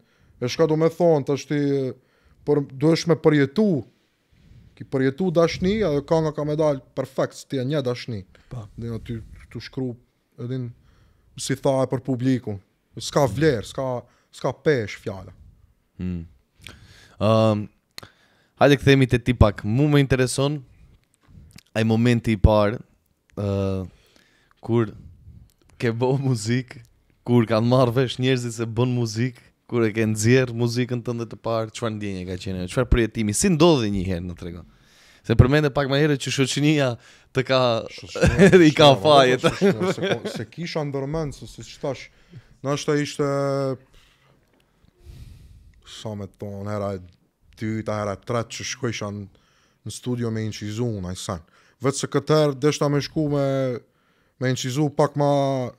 e shka du me thonë, të është ti për, du është me përjetu, ki përjetu dashni, edhe ka nga ka me perfekt, si ti e një dashni. Pa. Po. Dhe në ty të shkru, edhe në si tha e për publiku, s'ka vlerë, s'ka, s'ka pesh fjallë. Hmm. Um, hajde këthejmi të ti pak, mu me intereson, ai momenti i parë, uh, kur ke bo muzikë, Kur kanë marrë vesh njerëzit se bën muzikë, kur e ke nxjerr muzikën tënde të parë, çfarë ndjenje ka qenë? Çfarë përjetimi si ndodhi një herë në tregon? Se përmendë pak më herët që shoqënia të ka i ka fajet. Se, po, se, kisha ndërmend se si thash, ndoshta ishte sa me tonë, era e dyta, era e tretë që shkojshan në, studio me incizu në ajsan. Vëtë se këtë këtër deshta me shku me, me incizu pak ma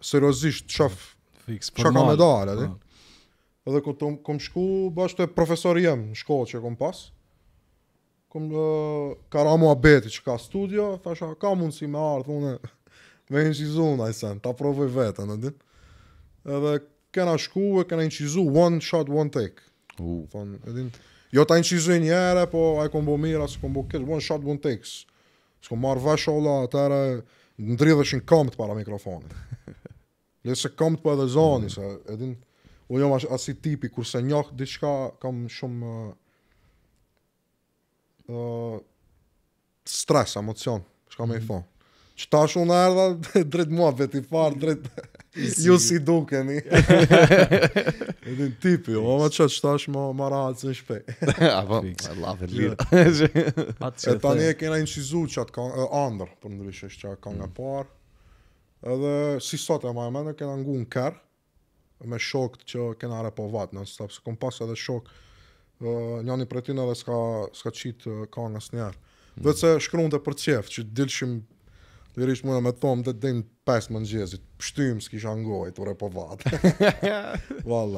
seriosisht, qaf, qa ka me dalë, adi? Pa. Po. Edhe ku të kom shku, bashkë të profesor jem në shkollë që e kom pas. Kom në Karamo Abeti që ka studio, ta ka mundësi me ardhë, unë me incizu qizu në ajsen, ta provoj vetë, në din. Edhe kena shku e kena incizu, one shot, one take. Uh. Ton, edhin, jo ta incizu qizu e njere, po a i kom bo mira, si kom bo kesh, one shot, one takes. Si kom marrë vesh ola, atere, në dridhë në kamët para mikrofonit. Lese kamët për po edhe zani, se edhin, Unë jam ashtë si tipi, kurse njohë, diqka kam shumë uh, stres, emocion, shka mm -hmm. me i thonë. Mhm. Që ta shumë në erda, drejt mua, veti farë, drejt, ju si duke mi. e din tipi, o jo, ma që ta shumë më rahatës në shpej. A po, e lave lirë. E ta një e kena inë që atë kanë, uh, andër, për nëndryshë që atë kanë mm -hmm. parë. Edhe, si sot e ma e mene, kena ngu në kërë me shokët që kena arë po vat, në stop se kom pas edhe shok Uh, njani për tina dhe s'ka s'ka qitë ka nga s'njerë mm. dhe që shkronë të përqef që dilëshim të virisht me thomë dhe din pesë më nxezit pështymë s'kisha angoj të ure po vatë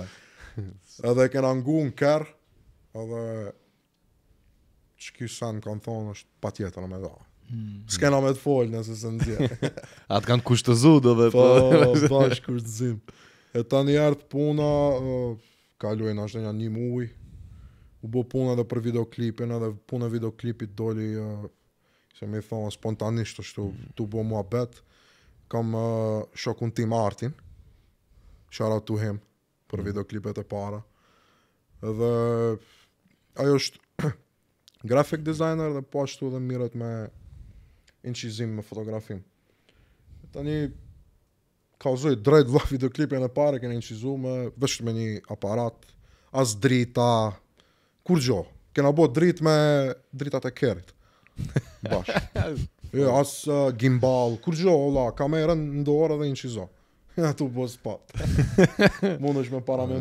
edhe kena kënë në kërë edhe që kjo sen kanë thonë është pa tjetër në me dha mm. s'kena me të folë nëse se nxezit atë kanë kushtëzud edhe po, po, po, E ta një puna, kaluaj në ashtë një një u bo puna edhe për videoklipin, edhe puna videoklipit doli, se me i thonë, spontanisht është mhm. të bo mua bet, kam shokun tim artin, shout out to him, për mhm. videoklipet e para, edhe ajo është graphic designer dhe po ashtu edhe mirët me inqizim, me fotografim. Tani, një ka uzoj drejt vla videoklipin e pare kene incizu me vështë me një aparat, as drita, kur gjo, kena bo drit me dritat e kerit, bash, jo, as uh, gimbal, kur gjo, ola, kamerën ndohore orë dhe incizu. Ja tu bos pat. Mund është me para me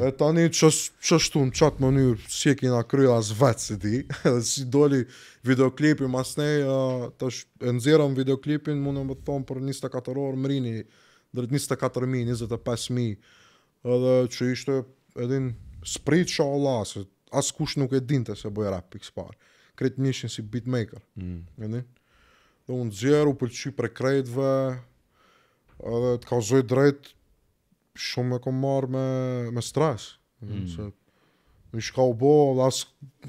E tani që është të qatë mënyrë si e kina kryla as vetë si ti si doli videoklipi mas ne uh, të sh... E nëzirëm videoklipin mund më të për 24 orë mërini Dretë 24.000, 25.000 Dhe që ishte edhin sprit që Allah se, As kush nuk e dinte se bëj rap për kësë parë Kretë një si beatmaker mm. Dhe, dhe unë nëzirë u pëllqy për kretëve Dhe të kauzoj drejtë shumë e kom marrë me, me stres. Mm. Se, shka u bo, as,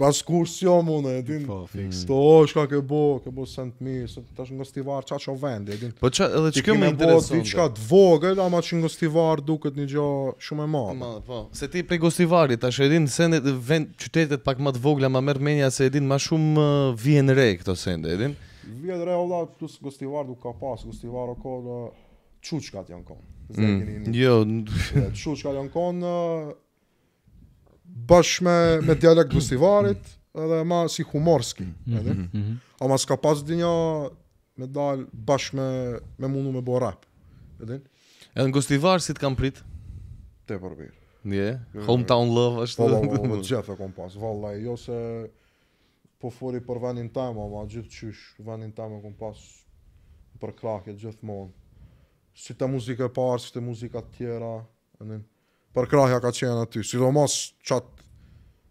as kurs jo mune, edin. Po, fix. Mm. Sto, shka ke bo, ke bo sent mi, se të është nga stivar, qa qo vendi, edin. Po qa, edhe që kjo me interesonte? Ti qka të vogël, ama që nga stivar duket një gjo shumë e marrë. Ma, po. Se ti prej gostivarit, ta shë edin, se në vend, qytetet pak më të vogla, ma mërë menja se edin, ma shumë vjen re këto sende, edin. Vjen re, ola, plus gostivar duke ka pas, gostivar o kodë, qu janë konë. Mm. Jo, shu që ka janë Bashme bash me, me dialekt gustivarit edhe ma si humorski. Mhm, edhe. Mhm, mhm. A ma s'ka pas dinja me dal bash me, me mundu me bo rap. Edhe, edhe në gustivar si t'kam prit? Te përbir. Nje, yeah. hometown love është. Po, po, po, gjithë kom pas. Vallaj, jo se po fori për venin tajma, ma gjithë qysh venin kom pas për krakje gjithmonë si të e parë, si të muzika të tjera, I mean, për krahja ka qenë aty, si do mos qatë,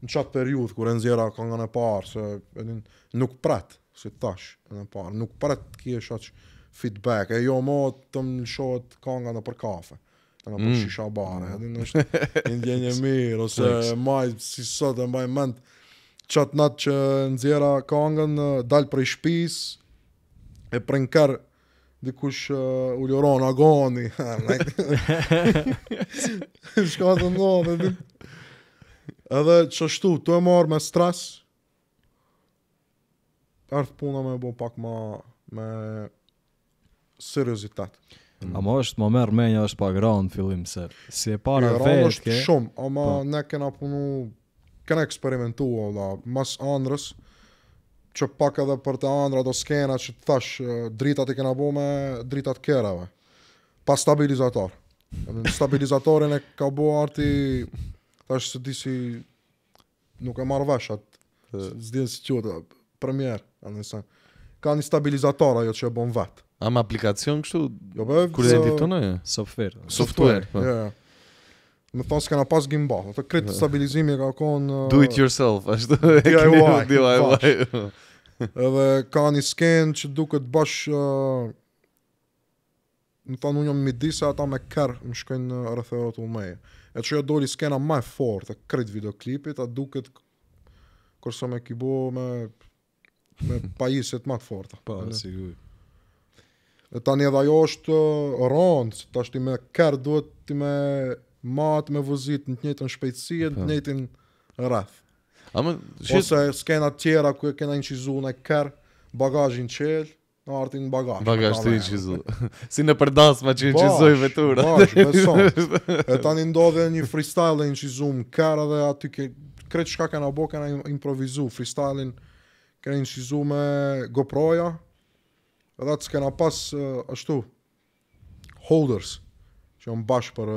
në qatë periud, kur e nëzjera ka nga në parë, se I nuk pretë, si të tash, në parë, nuk pretë të kje shatë feedback, e jo mo të më nëshohet ka nga në për kafe, në për mm. shisha bare, mm. nështë indjenje mirë, ose maj, si sot, e bajtë mendë, qatë natë që nëzjera ka nga në dalë për i shpisë, e prënë kërë dikush uh, uloron agoni shko të ndonë edhe që shtu të e marrë me stres ardhë puna me bo pak ma me seriositet Mm. Ama është më merë menja është pa granë në fillim se Si e para vejtë shumë Ama pa. Po. ne kena punu Kena eksperimentua Mas andrës që pak edhe për të andra do skena që të thash dritat i kena bo me dritat kerave. Pa stabilizator. Stabilizatorin e ka bo arti, thash se di si nuk e marrë vesh atë, zdi si qëtë, premier, anëse. Ka një stabilizator ajo që e bon vetë. Am aplikacion kështu? Jo, editon po, e jo. Software. Software, software yeah. Po. Jo, jo. Më thonë s'kena pas gimbal, të kretë stabilizimi e ka konë... Uh, Do it yourself, ashtu? e DIY. në e Edhe ka një skenë që duket bashkë... Uh, më thonë unë jomë midisa ata me kërë më shkenë në uh, RTO të umeje. E që jo doli skena ma e forë të kretë videoklipit, a duket... Kërso me kibu me... Me pajisit ma të forë Pa, po, e, sigur. E tani edhe ajo është uh, rëndë, të ashtë me kërë duhet të me matë me vëzit në të njëtën shpejtësi po. në të njëtën rrath. Amë, shes... Ose skena tjera ku e kena në qizu në kërë, bagajin qelë, në artin në bagaj. Bagaj të në si në përdas ma që në qizu i vetura. e tani ndodhe një freestyle e në qizu në kërë dhe aty ke... Kretë shka kena bo, kena improvizu freestylin, kena në qizu me GoPro-ja, që atës kena pas ashtu holders që janë bashkë për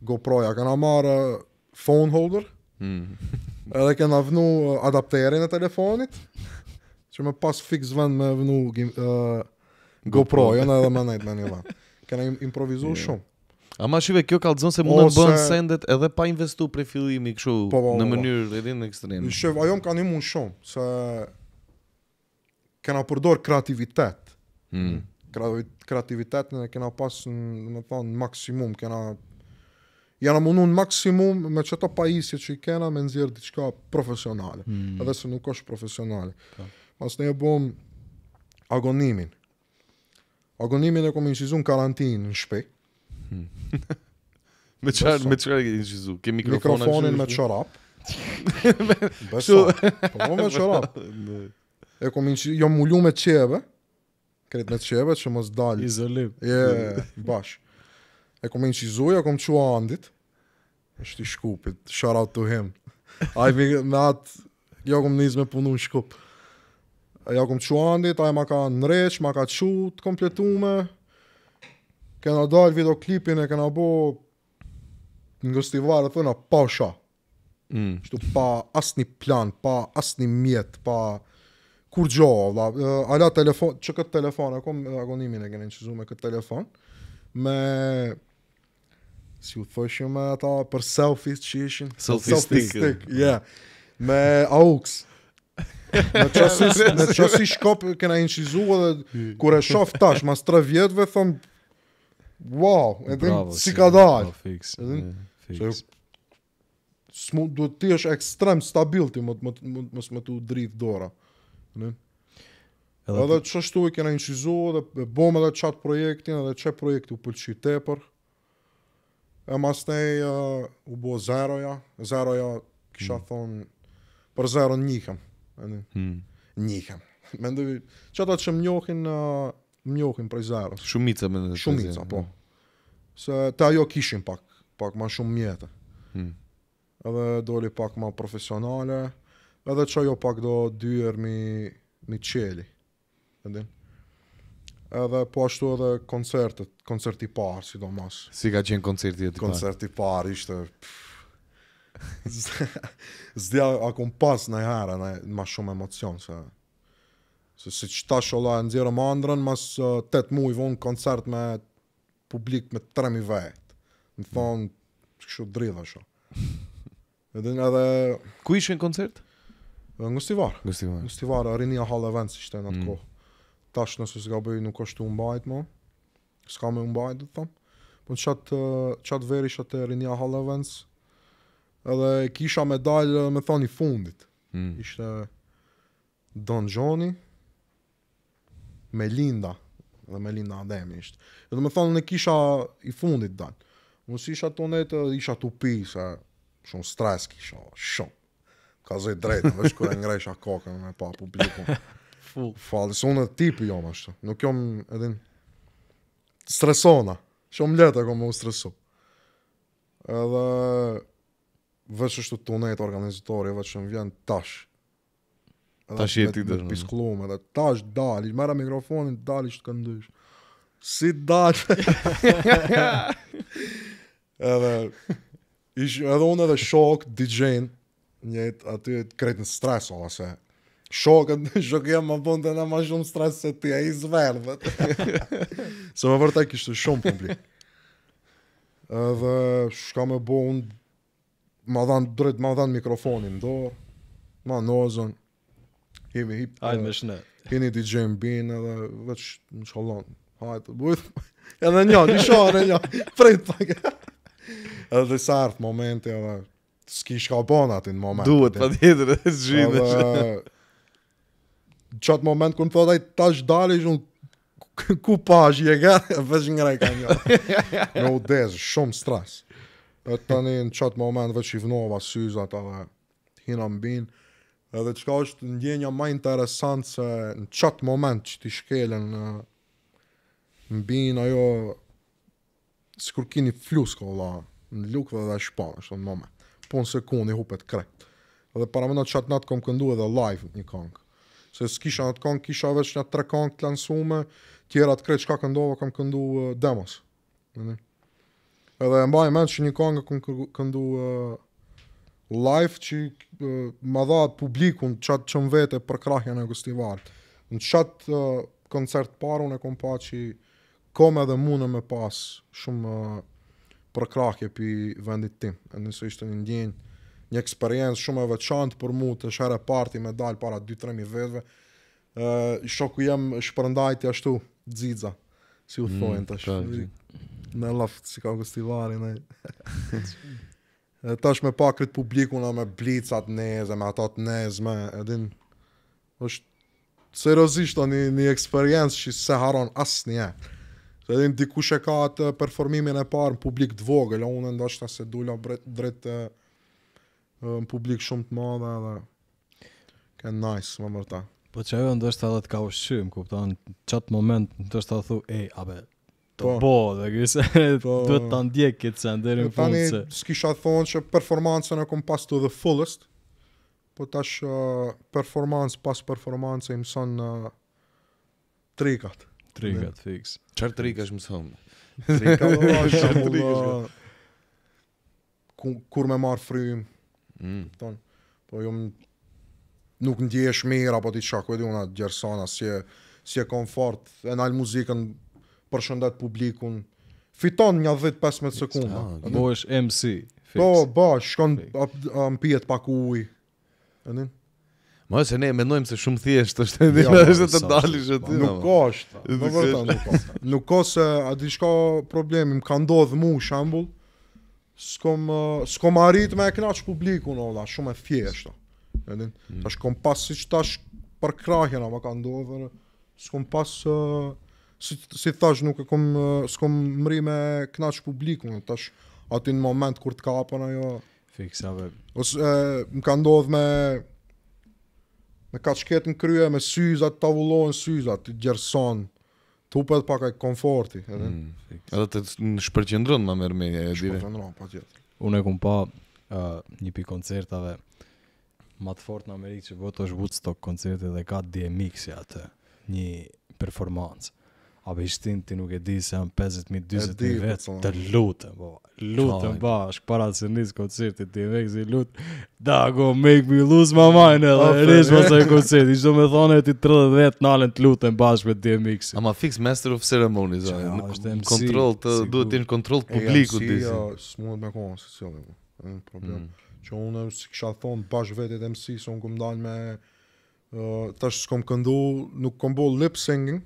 GoPro-ja, kena marrë phone holder, mm. edhe kena vënë uh, adapterin e telefonit, që me pas fix vend me vënë uh, GoPro-ja, në edhe më nejtë me një vend. Kena improvizu yeah. Jo. shumë. A ma shive, kjo ka të zonë se mund të bënë sendet edhe pa investu pre fillimi këshu po, po, në po, po. mënyrë po, edhe në ekstrem. Shive, ajo më ka një mund shumë, se kena përdor kreativitet. Mm. Kreativitet në kena pas në, në, thonë, maksimum, kena janë mundun maksimum me çeto pajisje që i kena me nëzirë diçka profesionale, mm. edhe se nuk është profesionale. Mas po. ne e bëm agonimin. Agonimin e kom incizu në karantinë në shpe. Hmm. me çfarë me çfarë e incizu? Ke mikrofonin, mikrofonin me çorap. Besu. po me çorap. e kom incizu jo mullu me qeve, kretë me qeve që mos dal. Izolim. Je yeah, bash. E kom e qizoj, e kom qua andit. shti shkupit, shout out to him. Aj mi me atë, jo kom njëz me punu në shkup. Ja kom qua andit, aj ma ka nreq, ma ka qut, të kompletume. Kena video videoklipin e kena bo në gëstivarë, thëna, pa usha. Mm. Shtu pa asni plan, pa asni mjet, pa kur gjoha, vla, eh, ala telefon, që këtë telefon, akom agonimin e gënin që me këtë telefon, me si u thoshim me ata për selfies që ishin selfie stick yeah me aux Në qësi, në qësi shkop këna inqizua dhe kure shof tash, mas tre vjetëve, thëm, wow, e dhe si ka dalë. edhe, smu do ti është ekstrem stabil ti më më më mos më të udrit dora. Ne. Edhe i kena inqizu, dhe bom edhe çat projektin edhe çe projekti u pëlqej tepër. E mas të e u bo zeroja, zeroja kisha mm. thonë, për zero në njëkem, mm. njëkem. që ata që më njohin, më uh, njohin për zero. Shumica, me Shumica, po. zero. po. Se të ajo kishin pak, pak ma shumë mjetë. Mm. Edhe doli pak ma profesionale, edhe që ajo pak do dyër mi, mi qeli. Me ndu edhe po ashtu edhe koncertet, koncerti parë, si do mas. Si ka qenë koncerti e të parë? Koncerti parë, ishte... Zdja, akum pas në herë, në ma shumë emocion, se... Se si qëta shola e nëzirë më andrën, mas 8 uh, muj vonë koncert me publik me tremi vetë. Në thonë, mm. kështu dridha shumë. Edhe edhe ku ishin koncert? Në Gustivar. Gustivar. Gustivar Arena Hall Events ishte në atë mm. kohë tash nëse s'ka bëj nuk është u mbajt më. S'ka më mbajt do të them. Po çat çat veri shatë Rinia Hallevens. Edhe kisha medal me thoni fundit. Mm. Ishte Don Johnny Melinda dhe Melinda Ademi ishte. Edhe më thonë ne kisha i fundit dal. Unë isha tonet edhe isha tupi se shumë stres kisha, shumë. Ka zoi drejtë, vesh kur e ngrejsha kokën me pa publikum. Fuh. Falë, së unë e tipi jam ashtë. Nuk jam edhe në stresona. Shumë letë e më u stresu. Edhe vëqë është të tunet organizatorje, vëqë në vjenë tash. Edhe tash jeti dhe në pisklume. Edhe tash dali, mera mikrofonin, dali që të këndysh. Si dali? edhe ish, edhe unë edhe shok, DJ-në, njët aty e kretë në stres, ose Shokët, shokët jam më bëndë të në ma shumë stres se ti, a i zverdhët. se më vërta kishtë shumë publik. Dhe shka me bo unë, ma dhanë drejt, ma dhanë mikrofonin, ndorë, ma nozën, kemi hip, hajtë me shne, kini t'i gjemë binë, dhe dhe që më hajtë, bujtë, edhe dhe një, një një, prejtë për këtë. Dhe sa artë momenti, edhe s'ki shka bon atin moment. Duhet, pa tjetër, s'gjithë, qatë moment kërë më thotaj, ta është dalë, ishë unë, ku pa është je gërë, e vesh një një. Në u dezë, shumë stres. E të tani, në qatë moment, vesh i vënova, syzat, ata dhe hinë binë, edhe qëka është ndjenja ma interesantë, se në qatë moment që ti shkelen, në binë, ajo, si kur kini flusë, ka ola, në lukë dhe dhe është në moment, po në sekundi, hupet kretë. Edhe para mëna qatë natë kom këndu edhe live një kankë se s'kisha atë kong, kisha veç një tre kong të lansume, tjera të krejt që ka këndova, kam këndu uh, demos. Nëni. Edhe e mba e men që një kong e këndu uh, live që uh, më dha publikun qatë qëm vete për krahja në Gustivar. Në qatë uh, koncert paru e kom pa që kom edhe mune me pas shumë uh, për krahje për vendit tim. Në nëse ishte një ndjenjë një eksperiencë shumë e veçantë për mua të shara parti me dal para 2-3 vetëve. vjetëve. ë uh, shoku jam shpërndajti ashtu Xixa, si u mm, thonin tash. Po, në loft si ka gustivari në. Tash me pakrit publikun me blicat nezë, me atat nezë, me edhin... është serozisht o një, një eksperiencë që se haron asë një e. dikush e ka atë performimin e parë në publik të vogë, lë unë ndashtë ta se dulla drejtë në publik shumë të madhe dhe ka nice më vërta. Po që ajo ndështë edhe të ka ushqim, kupton, qatë moment ndështë edhe thu, e, abe, të po, bo, dhe kështë, po, duhet të ndjek këtë se ndërin funë Tani, s'kisha thonë që performancën e kom pas të the fullest, po tash uh, performancë pas performancë i mësën në uh, trikat. Trikat, ne? fix. Qërë trikat është mësën? Trikat, është po, shumë, uh, kur me marë frymë, Mm. Kupton? Po jo nuk ndjehesh mirë apo ti çako di ona gjersona si si e komfort e ndal muzikën për shëndet publikun. Fiton një 10-15 sekunda. Po është MC. Po, Ba, shkon në pije pak u uj. din? Ma e se ne menojmë se shumë thjesht është të ja, është të dalish aty. Nuk ka është, nuk ka. është, nuk ka është, nuk ko është, nuk ko është, nuk ko është, s'kom uh, s'kom arrit me kënaç publikun ola, shumë e thjesht. Edhe mm. tash kom pas siç tash për krahjen ama ka ndodhur. S'kom pas uh, si si thash nuk e kom uh, s'kom mri me kënaç publikun tash aty në moment kur të kapën ajo. Fiksave. Ose uh, më ka ndodhur me me kaçket krye, me syzat, tavullon syzat, gjerson tupet pak e komforti, edhe. Mm. Edhe të shpërqendron më mirë me e di. Shpërqendron patjetër. Unë e kum pa uh, një pikë koncertave më të fort në Amerikë që vot është Woodstock koncerti dhe ka DMX-i atë, një performancë. A be ishtin ti nuk e di se jam 50.000-20.000 po, vetë po. Të lutë, lutë bo Lutë bashkë, para se njësë koncerti Ti e vekë zi lutë Da go make me lose my mind edhe E pas e koncerti Ishtë do me thone e ti 30 vetë nalën të lutë bashk bashkë me ti mix mixi Ama fix master of ceremony Qa, Në kontrol të si duhet ti kontrol të publiku të disi E jam si, s'mon dhe me kohën, s'kës jo me kohën mm. Që unë e si kësha thonë bashkë vetit MC Së unë këm dalë me Uh, tash s'kom këndu, nuk kom bo lip-singing,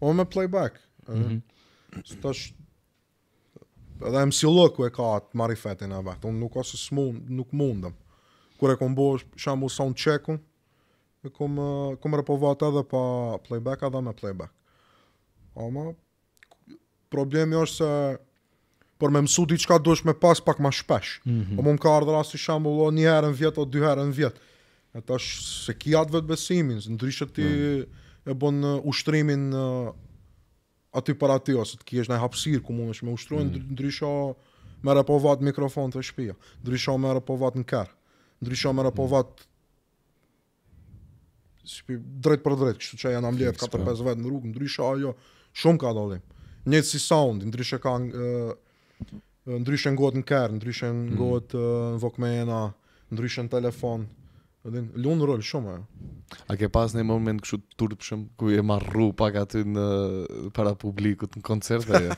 O me playback. Mhm. Së të është... Edhe MC Loku e ka atë marifetin e vetë. Unë nuk asë së mund, nuk mundëm. Kure kom bo shambu sound check-un, e kom, kom repovat edhe pa playback edhe me playback. Ama, problemi është se por me mësu diçka është me pas pak më shpesh. Mm -hmm. Po më ka ardhur rasti shembull një herë në vjet o dy herë në vjet. Ata se ki atë vetë besimin, ndryshe ti mm e bën ushtrimin aty për aty, ose të kjesht në hapësirë ku mund është me ushtrujnë, mm ndrysha me repovat mikrofon të shpia, ndrysha me repovat në kërë, ndrysha me repovat mm drejt për drejt, kështu që janë amlet, 4-5 vetë në rrugë, ndrysha ajo, shumë ka dalim, njëtë si sound, ndrysha ka mm. në ndryshën gojët në kërë, ndryshën mm. në vokmena, ndryshën telefon, Edhe po lund rol shumë ajo. A ke pas në moment kështu turpshëm ku e marru pak aty në para publikut në koncert ajo?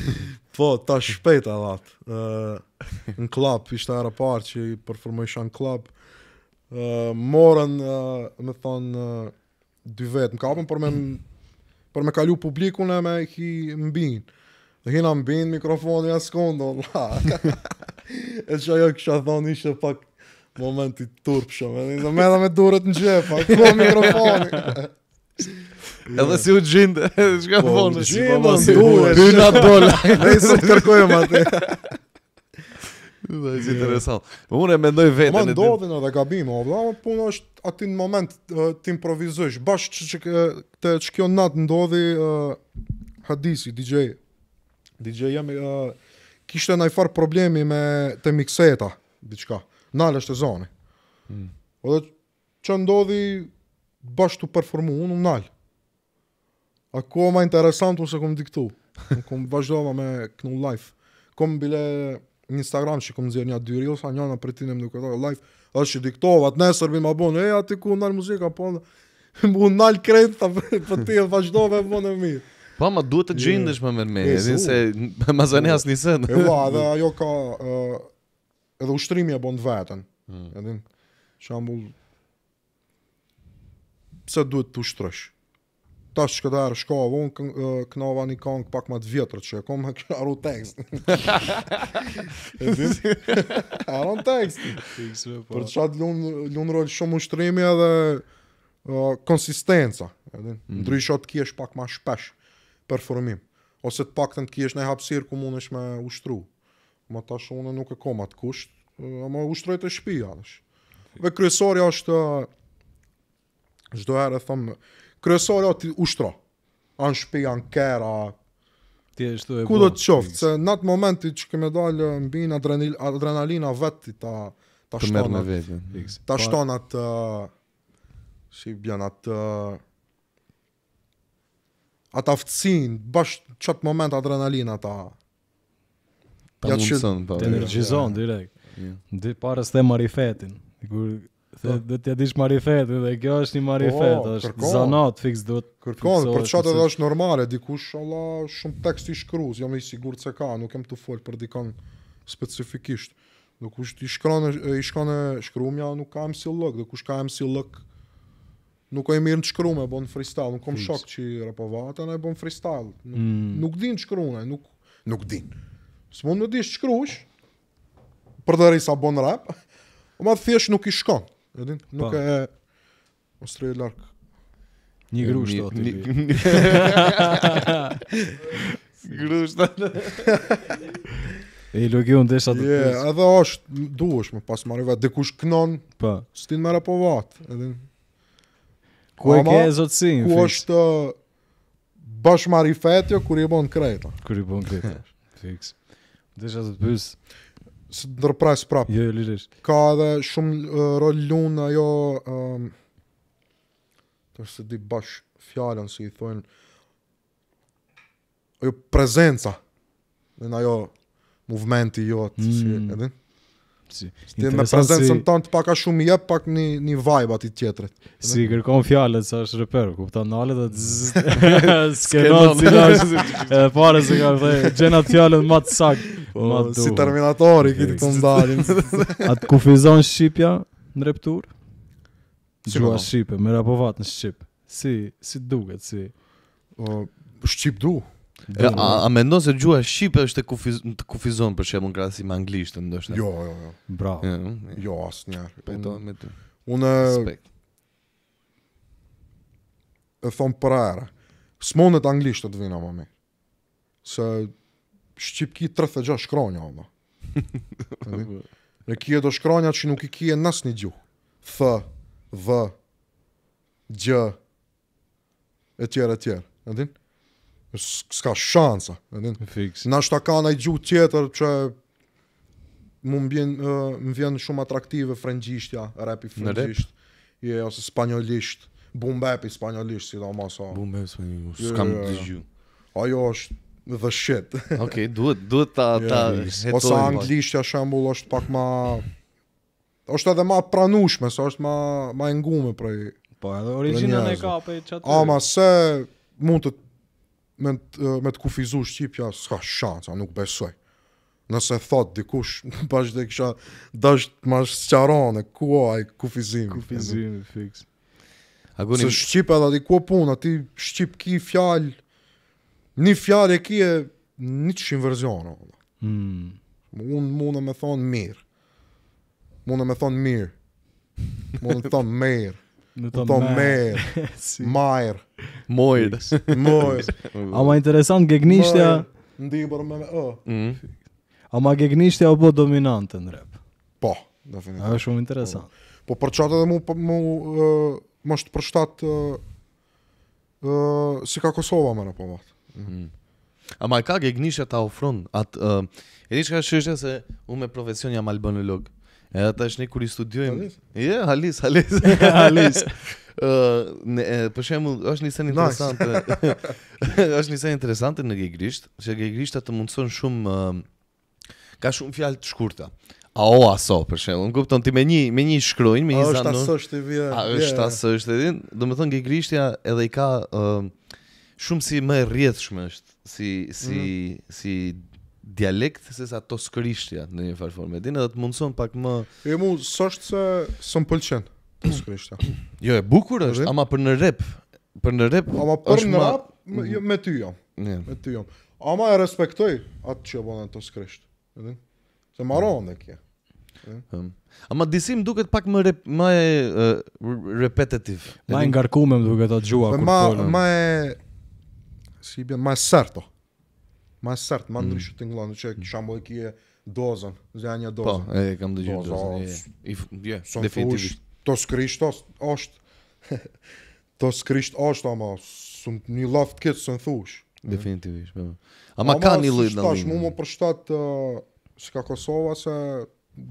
po, ta shpejt a dhat. Uh, në klub ishte ara parë që i performoi shan klub. Ë uh, morën, uh, më thon uh, dy vet, më kapën për me për me kalu publikun e me hi mbin. Dhe hina mbin mikrofonin askondo. e ajo që thon ishte pak moment i turp shumë, edhe me dhe me durët në gjep, a ku mikrofoni. Edhe si u gjindë, edhe shka po, vonë, si po më si u gjindë, dy nga dola. Dhe i së të kërkojmë atë. Dhe i si të resalë. Më mune me ndoj vetën. Më ndodhin dhe gabim, o puna më punë është aty në moment të improvizësh, bash që, që, të që kjo natë ndodhi hadisi, DJ. DJ jemi, uh, kishte nëjfar problemi me të mikseta, diqka nalësh të zoni. Mm. Edhe që ndodhi bashkë të performu, unë unë nalë. A ku o ma interesant, unë se këmë diktu. Unë vazhdova me kënu live. Kom bile në Instagram që këmë nëzirë një dyri, ose a njëna për tine më duke live. Edhe që diktova, të nesër bima bunë, e ati ku unë nalë muzika, po unë unë nalë krejtë, për po ti e vazhdova e mirë. Po, ma duhet të gjindësh yeah. me mërmeri, se mazani asë E ajo ka edhe ushtrimi e bën vetën. Mm. Edhe shembull pse duhet të ushtrosh? Tash që da shkova un knova një kong pak më të vjetër që e kam arru tekst. Arru tekst. Po. Për çat lun lun rol shumë ushtrimi edhe uh, konsistenca, edhe mm. ndryshe të kish pak më shpesh performim ose të paktën të kish në hapësirë ku mundesh me ushtru ma tash unë nuk e kom atë kusht, ama ushtroj të shpia, dhe Dhe kryesorja është, zdo herë e thëmë, kryesorja të ushtro, anë shpia, anë kera, Ti Ku do të qoftë, se në atë momenti që keme dalë mbi në adrenalina vetë ta, ta shtonat. Ta po. shtonat, si bjën atë, atë aftësin, bashkë qëtë moment adrenalina ta, Ja të energizon po. të energjizon, direkt. Ndi parës s'the marifetin. Dhe po. do të dish marifetin, dhe kjo është një marifet, po, është zanat, fix do të... Kërkon, për do edhe është normale, dikush, Allah, shumë tekst i shkruz, jam i sigur se ka, nuk kem të fol për dikan specifikisht. Dhe kush të i shkone shkrumja, nuk ka emsi lëk, dhe kush ka emsi lëk, Nuk oj mirë në shkru me, bo në freestyle, nuk kom shok që i ne e bo në freestyle, nuk mm. din shkru nuk nuk din. Së mund më di shkruq Për të rejsa bon rap O po ma thjesht nuk i shkon edin, po. Nuk pa. e O së trejë lark Një grusht do të të të të të të të të të të të të të të të të e të të të të të të të të të të të të të të të të të Dhe të pys. Së të ndërpres prap. Jo, jo, lirish. Ka edhe shumë uh, rol lunë ajo... Um, të është di bash fjallën, si i thonë... Ajo prezenca. Në ajo movementi jo të mm. si edhe si ti me prezencën si... tonë të paka shumë jep pak një një vibe aty tjetrit si kërkon fjalën sa është reper kupton nalet dhe skenon si dash e fare se ka thënë gjenat fjalën më të sakt po, më të si terminatori që këtë të ndalin atë kufizon shqipja në reptur Gjua më mera po në Shqip Si, si duket, si O, Shqip du E, a, a mendon se gjuha shqipe është të, kufiz, të kufizon për shembull krahasim me anglishtën ndoshta? Jo, jo, jo. Bravo. jo, asnjë. Po do me ty. Unë e thon para Smonet anglisht të vinë ama me. Se shqip ki 36 shkronja ama. Në kje do shkronja që nuk i kje nës një gjuhë. Thë, dhe, gjë, e tjerë, e tjerë. din? s'ka shansa. Edhe fiks. Na shta ka ai gjuhë tjetër që më mbjen uh, më vjen shumë atraktive frangjishtja, rapi frëngjisht. Je yeah, ose spanjolisht, boom bap spanjolisht si do mos. Boom bap spanjolisht, yeah, s'kam dëgju. Ajo është the shit. Okej, okay, duhet duhet ta yeah. ta hetoj. Ose anglishtja shembull është pak më është edhe më pranueshme, sa është më më e ngumë për Po edhe origjina e ka për çat. Ama se mund të ment me të kufizu shqipja s'ka shans, unë nuk besoj. Nëse thot dikush bash të kisha dash të më sqaronë ku ai kufizim. Kufizim i fiksuar. Ago nim. Në shqipalla ti ku pun aty shqip ki fjal një fjalë e kije, një të shimë Mm. Un mund të më thonë mirë. Mund të më thonë mirë. Mund të thonë mirë. Mund të thonë mirë. Maer. Mojrë. Mojrë. A ma interesant, gegnishtja... Ndi i borë me me... Oh. Mm. A ma o po dominante në rap? Po, definitivisht. Ajo shumë interesant. Po, po për qatë edhe mu... Po, më është për shtatë... Uh, uh, si ka Kosova më në po matë. Mm. A ma ka gegnishtja ta ofron? Atë... Uh, e di që ka shështja se unë me profesion jam albënë log. E ata është ne kur i studiojmë. Je, Halis, Halis. halis ë uh, për shembull është një sen interesante. është një sen interesante në gegrisht, se gegrishta të mundson shumë uh, ka shumë fjalë të shkurta. A o a so, për shemë, në kupton ti me një, me një shkruajnë me një zanë A është asështë i vje A është asështë i vje Dë me thënë, gegrishtja edhe i ka uh, shumë si më rrjetë është Si, si, mm -hmm. si dialekt se sa toskrishtja në një farë formë Edhe të mundëson pak më E mu, sështë se së më Pyskrishta. Jo, e bukur është, ama për në rep, për në rep, ama për në rep, jo, me, ty jam. Ne. Me ty jam. Ama e respektoj atë që bën ato skrisht. Edhe. Se marron ne kë. Hmm. Ama disim duket pak më rep, më e, repetitive. Ma e më duket atë gjua. Ma, ma e... Si bjën, ma e sërto. Ma e sërto, ma mm. ndryshu të nglonë, që mm. shambo e kje dozën, zjanja dozën. Po, e, kam dhe gjithë dozën. Po, i, Të skrisht është, të krisht është, ama, së në një laft këtë së në thush. Definitivisht, përdo. Ama ka një lëjt në lëjt në Ama, së më më përshtatë, ka Kosova, se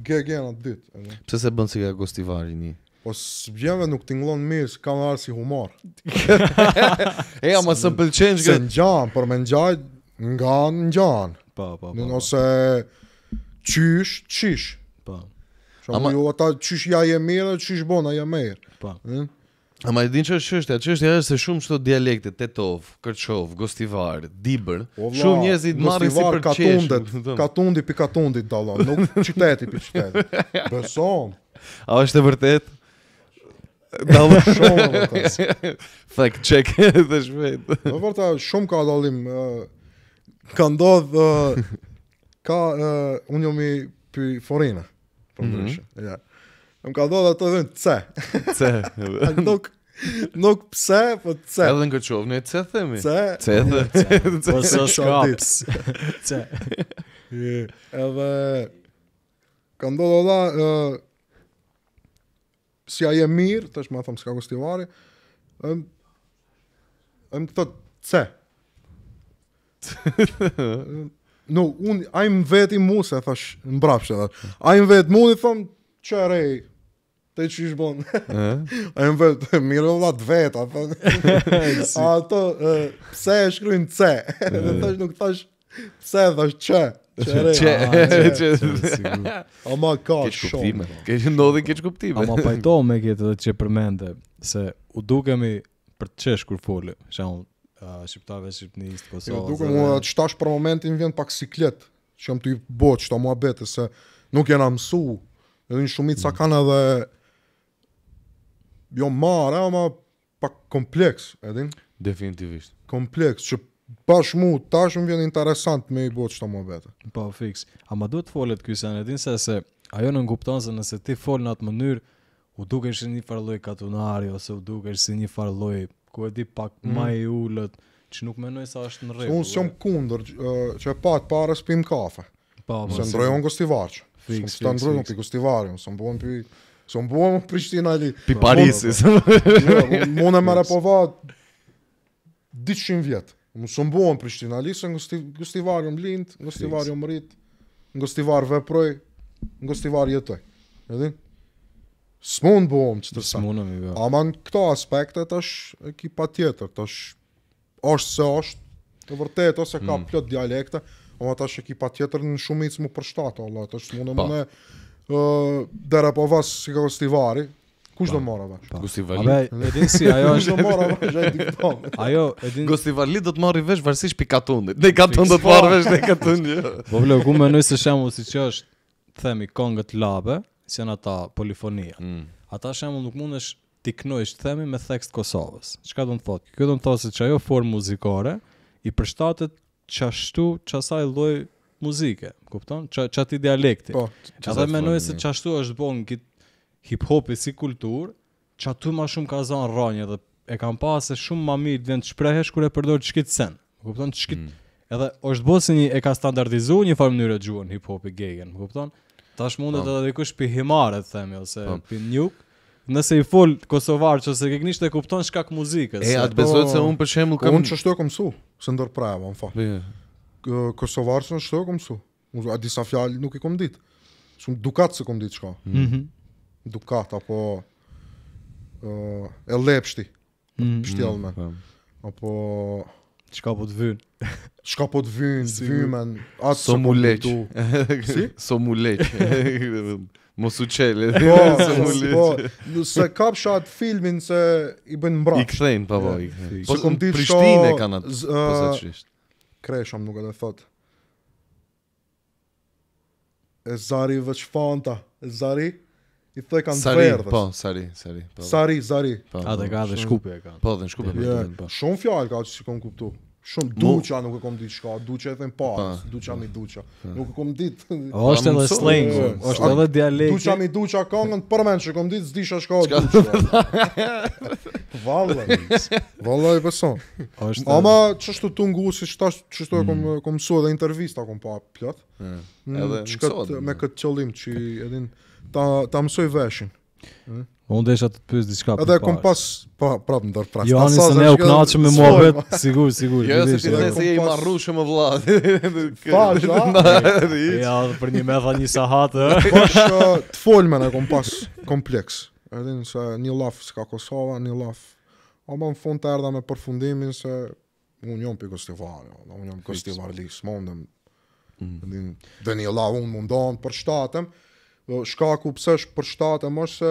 GG në atë dytë. Pëse se bën si ka Gostivari një? Po së vjeve nuk t'inglon mirë, s'ka në arë si humor. E, ama së pëlqenjë gëtë. Se po, po, po, në gjanë, për me në gjajtë, nga në gjanë. Pa, pa, pa. Nëse qysh, qysh. Shumë Ama... jo ata ja e mirë, çish bon ja e mirë. Po. A më din çështja, çështja është se shumë, shumë këto dialekte Tetov, Kërçov, Gostivar, Dibër, shumë njerëz i marrin si Gostivar, katundet, katundi pi katundit dallon, nuk qyteti pi qyteti. Person. A është e vërtet? Dallë shumë vetë. Fakt check është shpejt. Po porta shumë ka dallim, ka ndodh ka unë më pi forinë më dëshë. Mhm. Ja. Em ka dhënë ato vend Nuk nuk pse, po C. Edhe në Gjov, në C themi. C. C. Po so shops. C. Ja, ja. Kam dhënë ola si ai e mirë, tash më tham se ka kostimare. Em em këto C. No, un I'm vet i Musa, thash, mbrapsh edhe. I'm vet Musa, thon, çare. Te çish bon. Eh? E? I'm vet mirë la vet, a thon. Ato pse e shkruajn C? Eh. Edhe thash nuk thash pse thash Ç? Çe, Ç. Oh my god, shoh. Ke kuptim? Ke ndodhi ke kuptim? Ama pajto me këtë që përmendë se u dukemi për të çesh kur folë, shembull, shqiptarëve shqiptarë të jo, Kosovës. Do duke mua atë shtash për momentin vjen pak siklet, që jam të bëj çto mua bëtë se nuk jena mësu. Edhe një shumicë sa mm. kanë edhe jo marë, ama pak kompleks, edhe Definitivisht. Kompleks, që pash mu, tash më vjen interesant me i botë që ta më vete. Pa, fix. A ma duhet të folet kjo sen, në edhe se se ajo në nguptanë se nëse ti fol në atë mënyrë, u duke shë një farloj katunari, ose u duke shë një farloj uh, ku e di pak mm. ma i ullët, që nuk menoj sa është në regullë. Unë s'jom kundër, uh, që e patë pare s'pim kafe. Pa, po, pa, se po, ndroj unë gostivarë që. Fix, fix, fix. Së ndroj jo, jo, jo. unë pi gostivarë, së mbuon pi... Së mbuon më Prishtina li. Pi Parisis. Mune ja, më repova... Dishin vjetë. Më së mbuon Prishtina li, se në gostivarë më lindë, në gostivarë më rritë, në gostivarë veproj, në gostivarë jetoj. Edhe? smon buom që të sa. S'mundëm jo. Aman këto aspektet është ekipa tjetër, të është, është se është, të vërtet, ose ka mm. plot dialekte, o të është ekipa tjetër në shumic më përshtatë, Allah, të është më në uh, dera po vasë si ka vari, Kush do mora vesh? Gusti Vali. Abe, edin si ajo është. do mora vesh? Ai Ajo, edin Gusti Vali do të marrë vesh varësisht pikatundit. Ne katun do të marrë po. vesh ne katun. Po vle, ku mendoj se shamu si ç'është, themi këngët labe si janë ata polifonia. Mm. Ata shemull nuk mundesh ti knojsh themi me tekst Kosovës. Çka do të thotë? Kjo do të thotë se çajo form muzikore i përshtatet çashtu çasaj lloj muzike, kupton? Ç çati dialekti. Po. Edhe mendoj se çashtu është bon kit hip hopi si kultur, çatu më shumë ka zon rrënjë dhe e kam pasë se shumë më mirë vend shprehesh kur e përdor çkit sen. Kupton çkit? Mm. Edhe është bën si një e ka standardizuar një farë mënyrë gjuhën hip hopi gegen, kupton? Tash mundet po. edhe dikush pi himare të themi ose po. pi njuk. Nëse i fol kosovar që se ke gnisht e kupton shkak muzikës. E, atë besohet po se unë për shemë... Kam... Unë që e kom su, se ndër prava, në fakt. Jo. Kosovarç që shtu e kom su. A disa fjallë nuk i kom dit. Shumë dukat se kom dit çka. Mm mhm. Dukat, apo... e lepshti. Mm -hmm. Apo... Shka po të vyn Shka po të vyn Shka po të Atë So mu leq Si? So mu leq Mosu qele Po So mu po, po. Se kap shat filmin Se i bën mbra I këthejn pa po Po kom ditë shka Prishtin kanë kanat Po se qisht Kresham nuk edhe thot E zari fanta. E zari i thoj kanë po, sari, Po, sari, sari. Po, sari, zari. Po, A dhe ka dhe shkupe e ka. Po, dhe në shkupe e yeah. Shumë fjallë ka që si kom kuptu. Shumë duqa nuk e kom ditë shka, duqa e thëmë pa, duqa mi duqa. Nuk e kom ditë. Po. është edhe slang, është edhe dialekti. Duqa mi duqa kongën, përmen që kom ditë, zdisha shka duqa. Valla, valla i beson. Ama që shtu të ngu, si shta që shtu e mm. kom mësu edhe intervista kom pa pjatë. Mm, me mm. këtë qëllim që edhin ta ta mësoj veshin. Ëh. Mm. Unë desha të pyes diçka për. Edhe kom pas pa po, prapë ndar prasta. Jo, ne sa ne u kënaqëm me mohabet, sigur, sigur Jo, se ti ne se je i marrushëm me vllaz. Pa, jo. Ja, për një mëfa një sahat. Po të fol ne na kom pas kompleks. Edhe sa një laf ska Kosova, një laf. O më në fund të erda me përfundimin se unë jom për Kostivar unë jom Kostivar kështivar lisë, më ndëm, mm. dhe një unë mundon për shtatëm, Po, shkaku pse është për shtatë, më se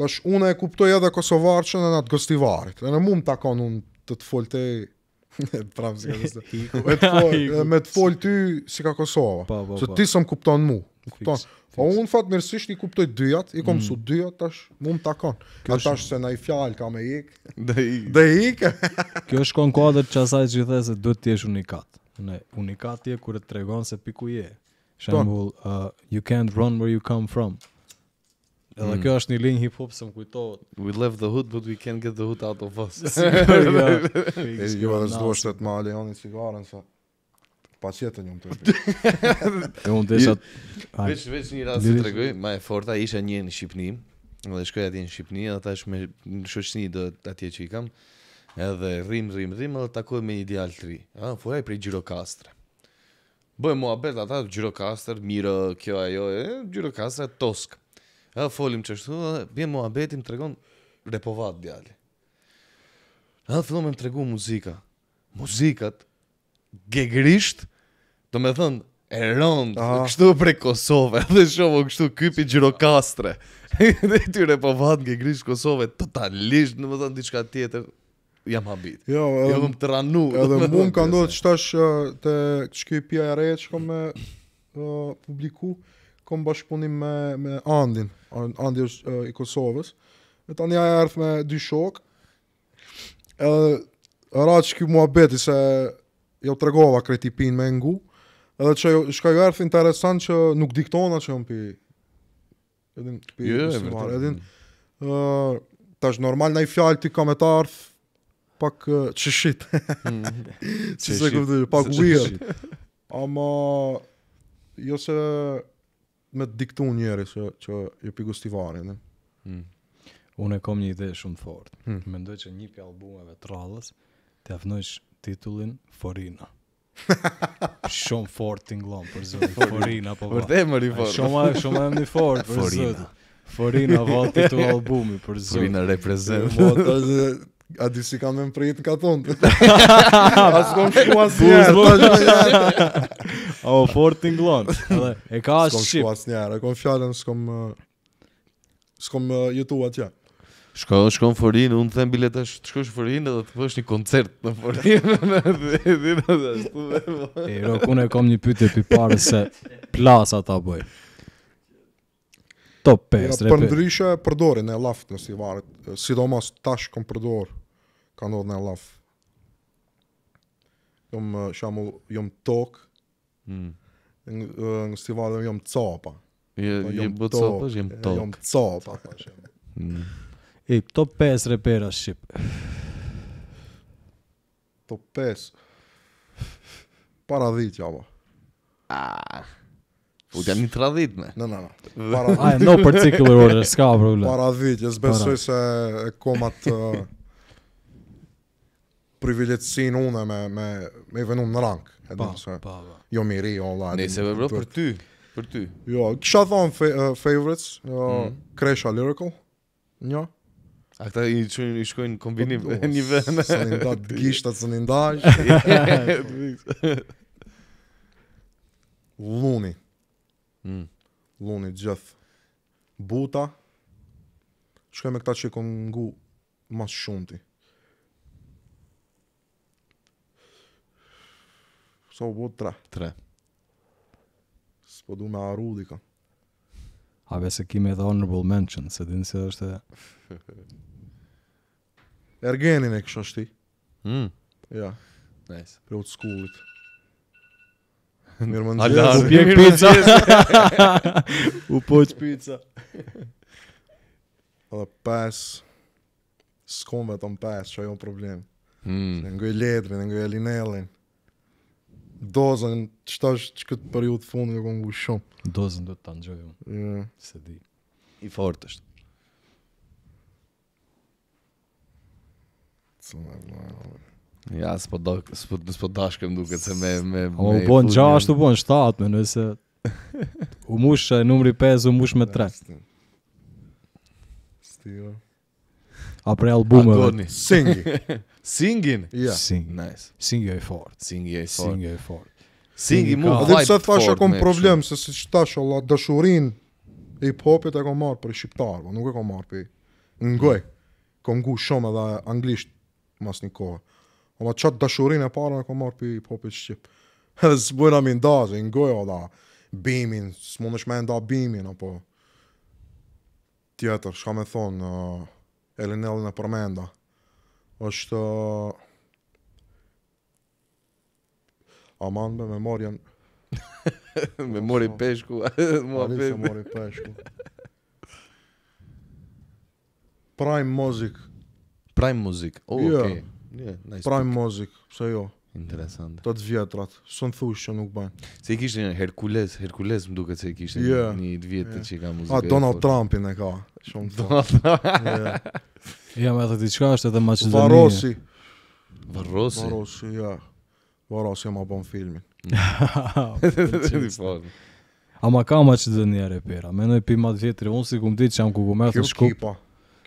tash unë e kuptoj edhe kosovarçën në atë gostivarit. Ne nuk mund ta kon unë të të folte te pram se Me të fol me të fol ty si ka Kosova. Pa, po, pa, po, Se ti s'm kupton mu. Kupton. Po unë fat mirësisht i kuptoj dyjat, i kam mm. su dyat, tash, mu më takon. atash tash se në i fjalë ka e ik. Dhe i. Dhe i. Kjo shkon kodër që asaj që i the se duhet të jesh unikat. Ne unikati e kur të tregon se piku je. Shembull, uh, you can't run where you come from. Edhe mm. kjo është një linjë hip hop se më kujtohet. We left the hood but we can't get the hood out of us. Ja. E ju vjen as duhet të më alejoni cigaren sa. Pa qëtë një më të unë të isat... Vec, një rrasë të tregoj, ma e forta, isha një në Shqipni, dhe shkoj atje në Shqipni, dhe ta me në do atje që i kam, edhe rrim, rrim, rrim, edhe takoj me një djallë tri. A, fuaj prej Gjirokastre. Bëjmë mua bet, ata mirë, kjo ajo, e, tosk. E, folim që shtu, bëjë mua bet, të repovat djali. E, dhe fillon me më të regu muzika. Muzikat, gegrisht, do me thënë, e rëndë, kështu prej Kosove, dhe shumë, kështu kypi Gjirokastre. dhe tyre po vatë nge Kosove, totalisht, në më thënë, diçka tjetër, jam habit. Jo, jo, edhe më të ranu. Edhe më ka ndohet që tash të shkjoj pja e rejtë që kom me publiku, kom bashkëpunim me Andin, Andi është i Kosovës, e ta e ardhë me dy shok, edhe ra që kjo mua beti se jo të regova krejt i me ngu, edhe që jo, shka jo ardhë interesant që nuk diktona që jam pi... Jo, e vërtet. Tash normal, na i fjallë ti kam të ardhë, pak çshit. Hmm. Si se kuptoj, pak weird. Ama jo se me diktu njëri se që ju pi gustivarin. Mm. Unë kam kom një ide shumë fort. Hmm. Mendoj që një pi albumeve të rallës t'i afnojsh titullin Forina. shumë fort tinglon për zot Forina po. Vërtet më rifor. Shumë shumë më fort për zot. Forina vati titull albumi për zot. Forina reprezent. A di si kam e më prejit në katon A s'kom shku as njerë A o fort t'inglon E ka as shqip S'kom shku as njerë A kom fjallën s'kom eh, S'kom eh, jetu atje Shko, shko në forin, unë të them biletash, të shko forin edhe të pësh një koncert në forin E rok, unë e kom një pytje për parë se plasa ta bëjë. Top 5, repi Për ndryshe, përdorin e laft në si varë, sidomas tash kom përdorë ka ndodhë në laf. Jom eh, shamu, jom tok, në si vajtë jom copa. Jom eh, tok, jom tok. Jom copa. E top 5 repera shqip. Top 5. Paradit, jo, po. ba. Ah. U të janë një tradit, me. Në, në, në. Paradit. No particular order, s'ka problem. Paradit, jes besoj se e komat privilegjin unë me me me vënë në rang. pa, pa. Jo më ri, olla. Ne se për ty, për ty. Jo, kisha von uh, favorites, uh, mm. Crash Lyrical. Jo. A këta i qënë i shkojnë kombinim dhe po, një vëndë Së një nda gishtat së një ndajsh Luni mm. Luni gjëth Buta Shkojnë me këta që i kongu Mas shumë ti Sa u bëtë tre? Tre. Po du me arru A be se kime edhe honorable mention, se din se është e... Ergenin e kësha shti. Mm. Ja. Nice. Për u të skullit. Mirë më U pjek po pizza. u poq pizza. Edhe pes... S'kom vetëm pes, që ajo problem. Mm. Se ngoj letrin, ngoj alinelin dozën çtash çkët periudhë fundi do kongu shumë dozën do ta ndjoj më jo yeah. se di i fortë është çfarë so, më vjen Ja, s'po dashkem spod, duke se me... me me bon, gja është u bon, shtat, me nëse... U mush, numri 5, u mush me 3. Stila. A jo. prej albumëve. A Singi. Singin? Ja. Sing. Nice. Sing jo e fort. Sing jo e fort. Sing jo e fort. Sing i mu vajt fort. Dhe që kom problem, se si qëta la Allah, dëshurin i popit e kom marrë për i po nuk e kom marrë për i ngoj. Kom ngu shumë edhe anglisht mas një kohë. O ma qatë dëshurin e parën e kom marrë për i popit shqip. Edhe së bujna mi nda, se i ngoj o da bimin, së mund është me nda bimin, apo tjetër, shka me thonë, uh, Elinelin e përmenda është uh, aman me memorien me mori peshku mua pe me mori peshku prime music prime music oh, jo. okay yeah. Yeah, nice prime pick. music pse jo Interesant. Të të vjetrat, së në thush që nuk bajnë. Se i kishtë një Herkules, Herkules më duke se i kishtë yeah. Jo. një, një të vjetë yeah. Jo. që i ka muzikë. A, Donald Trumpin e ka. Shumë të. Donald Trumpin... Ja, me të ti qka është edhe Macedonia? Varosi. Varosi? Varosi, ja. Varosi ja, ma bon filmin. A ma ka Macedonia repera? Menoj nëj pi ma të vjetëri, unë si kum ditë që jam ku ku me të shkup. Kipa.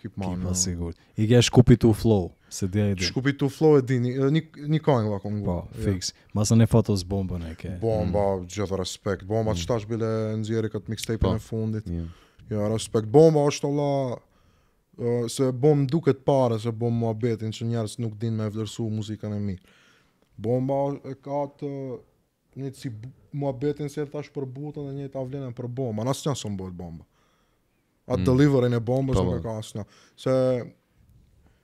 kipa, sigur. I ke shkupi të flow, se dhe e dhe. Shkupi të flow e di, një, një ka nga kongu. Pa, po, fix. Masën e fotos bombën e ke. Bomba, mm. gjithë respekt. Bomba, mm. qëta është bile zjeri këtë mixtape në po. e fundit. Jo. Ja, respekt. Bomba është Allah se bom duket pare se bom muhabetin që njerës nuk din me vlerësuar muzikën e mi. Bomba e ka të një si muhabetin betin se thash për butën dhe një të për bomba. Në asë një së bomba. At mm. deliverin e bombës po, nuk e po. ka asë Se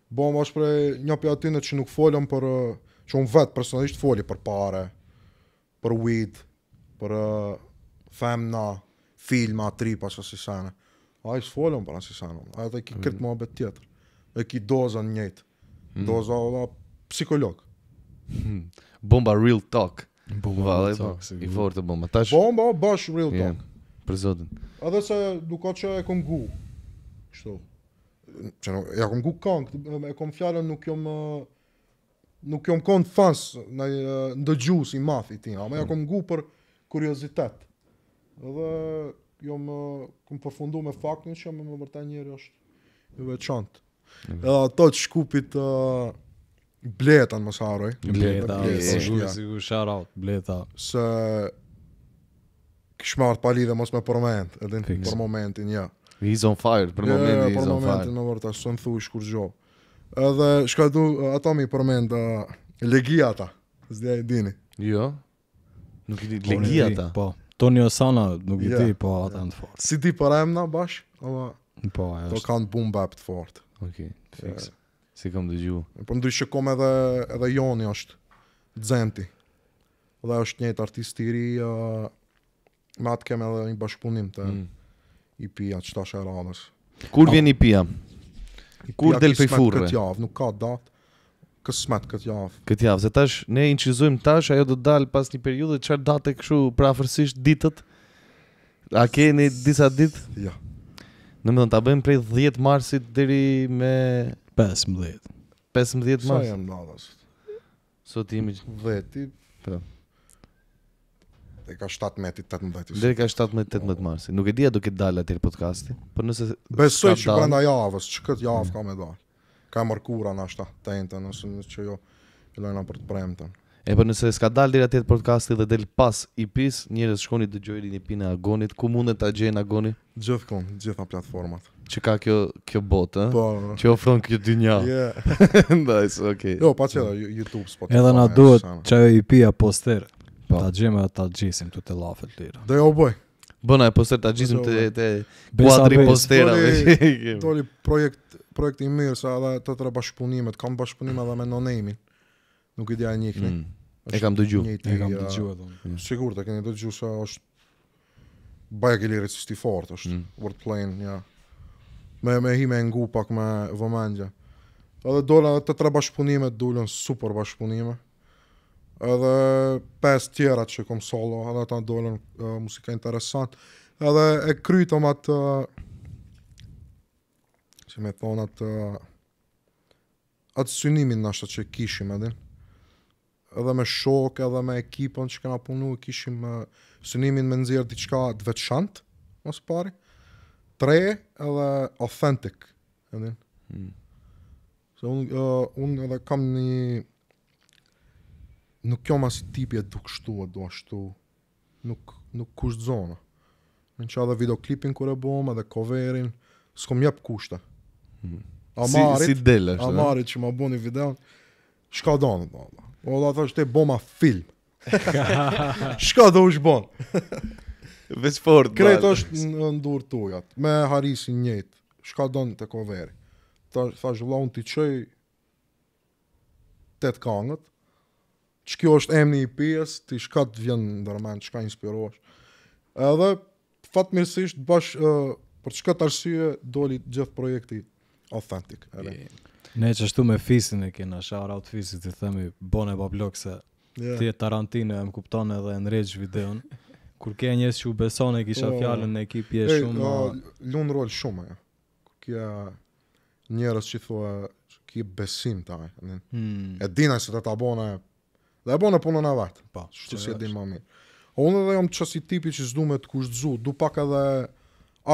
bomba është prej një pjatinë që nuk folëm për... që unë vetë personalisht folë për pare, për weed, për femna, filma, tripa, që si sene. A i s'folëm, për si A dhe ki mhm. kërtë më abet tjetër. E ki mhm. doza në njëtë. Mm. Doza o da psikolog. Hmm. Bomba real talk. Bomba real po, talk. Si I forë të bomba. Tash... Bomba o bash real talk. Yeah. Për zotin. A dhe se duka që e kom gu. Kështu. Që në, e kom gu kank. E kom fjallën nuk jom... Nuk jom kënd fans në ndëgjus i mafi ti. A me e kom gu për kuriozitet. Dhe jo më kum përfundu me faktin që më më vërtet njëri është i veçantë. Edhe ato të shkupit uh, bleta në mësaroj. Bleta, bleta, po, bleta, bleta, Se kishë marrë pali dhe mos me për moment, edhe në për momentin, ja. He's on fire, për momentin, he's on momentin, fire. Për momentin, në vërta, së në thu i shkur Edhe, shka du, ato mi për moment, uh, legia ta, zdi dini. Jo, nuk i di, legia ta. Po, po. Tony Osana, nuk i yeah, po yeah. në të fort. Si ti për emna bash, ama po, ajo është. Do kanë boom bap të fort. Ok, fix. Yeah. Si kam të gju. Po më dujshë kom edhe, edhe Joni është, Dzenti. Dhe është njët artist të ri, uh, me atë kem edhe një bashkëpunim të mm. IP-a, qëta shë e radhës. Kur vjen IP-a? Kur del për i furre? nuk ka datë kësmat këtë javë. Këtë javë, se tash, ne incizujmë tash, ajo do dalë pas një periudhe, qërë date këshu prafërsisht ditët? A keni disa ditë? Ja. Jo. Në më dhënë, ta bëjmë prej 10 marsit dheri me... 15. 15 marsit. Sa jam në avas. sotë? ti imi... që... 10 Pra. Po. Dhe ka 7 metit, 18 metit. Dhe ka 7 metit, 18 no. marsit. Nuk e dhja duke dalë atyre podcasti, por nëse... Besoj që brenda javës, që këtë javë ka me dalë ka mërkura në ta të nëse të nësë në që jo e lojna për të premë të. E për po nëse s'ka dalë deri tjetë podcasti dhe del pas i pis, njërës shkoni të gjojri një pinë agonit, ku mundet të gjejnë agonit? Gjithë kënë, gjitha platformat. Që ka kjo, kjo botë, ë? Po, që ofron kjo dy një. okay. Jo, pa YouTube, spot. Edhe na duhet që i pi poster, po. ta gjemë dhe ta gjisim të të lafet lira. Dhe jo bëj. Bëna e poster të gjizim të, të kuadri postera Tori projekt, projekt i mirë Sa edhe të tëra bashkëpunimet Kam bashkëpunimet edhe me no name-in Nuk i dja e njikni mm. E kam të gju E kam Sigur të keni të gju sa është Baja ke lirë si fort është mm. Word plane ja. Me, me hi me ngu pak me vëmendja Edhe dola të tëra bashkëpunimet Dullon super bashkëpunime edhe pes tjera që kom solo, edhe ta ndollën uh, musika interesant, edhe e krytëm atë, uh, që me thonë atë, uh, atë synimin nështë që kishim edhe, edhe me shok, edhe me ekipën që kena punu, kishim uh, synimin me nëzirë diqka dveçant, mos pari, tre edhe authentic, edhe, hmm. Se un, uh, un edhe kam një nuk kjo mas tipi e duk shtu e duk shtu, nuk, nuk zonë. Në që edhe videoklipin kër e bom, edhe coverin, s'ko mjep kushta Hmm. Amarit, si, si dele, shtë, amarit që ma bu një video, shka donë, O da thash te boma film. Shka do është bon. Veç fort. Kret është në ndurë tujat. Me harisin njët. Shka do në të koveri. Thash vla unë t'i qëj tet kangët që kjo është emni i pjes, ti shka të vjen ndërmen, që ka inspirosh. Edhe, fatmirësisht, bash, uh, për që ka të arsye, doli gjithë projekti authentic. Ere. Ne që ashtu me fisin e kina, shara të fisit, i themi, bone pa se yeah. ti e Tarantino e më kupton edhe në regjë videon, kur ke njës që u beson e kisha fjallën në ekipi e hey, shumë... Uh, lunë rol shumë, ja. kja njërës që i thua, ki besim taj. Hmm. E se të të abone Dhe e bo e punën e Pa, po, që si e din ma mirë. unë edhe jam si tipi që zdu me të kushtë zu, du pak edhe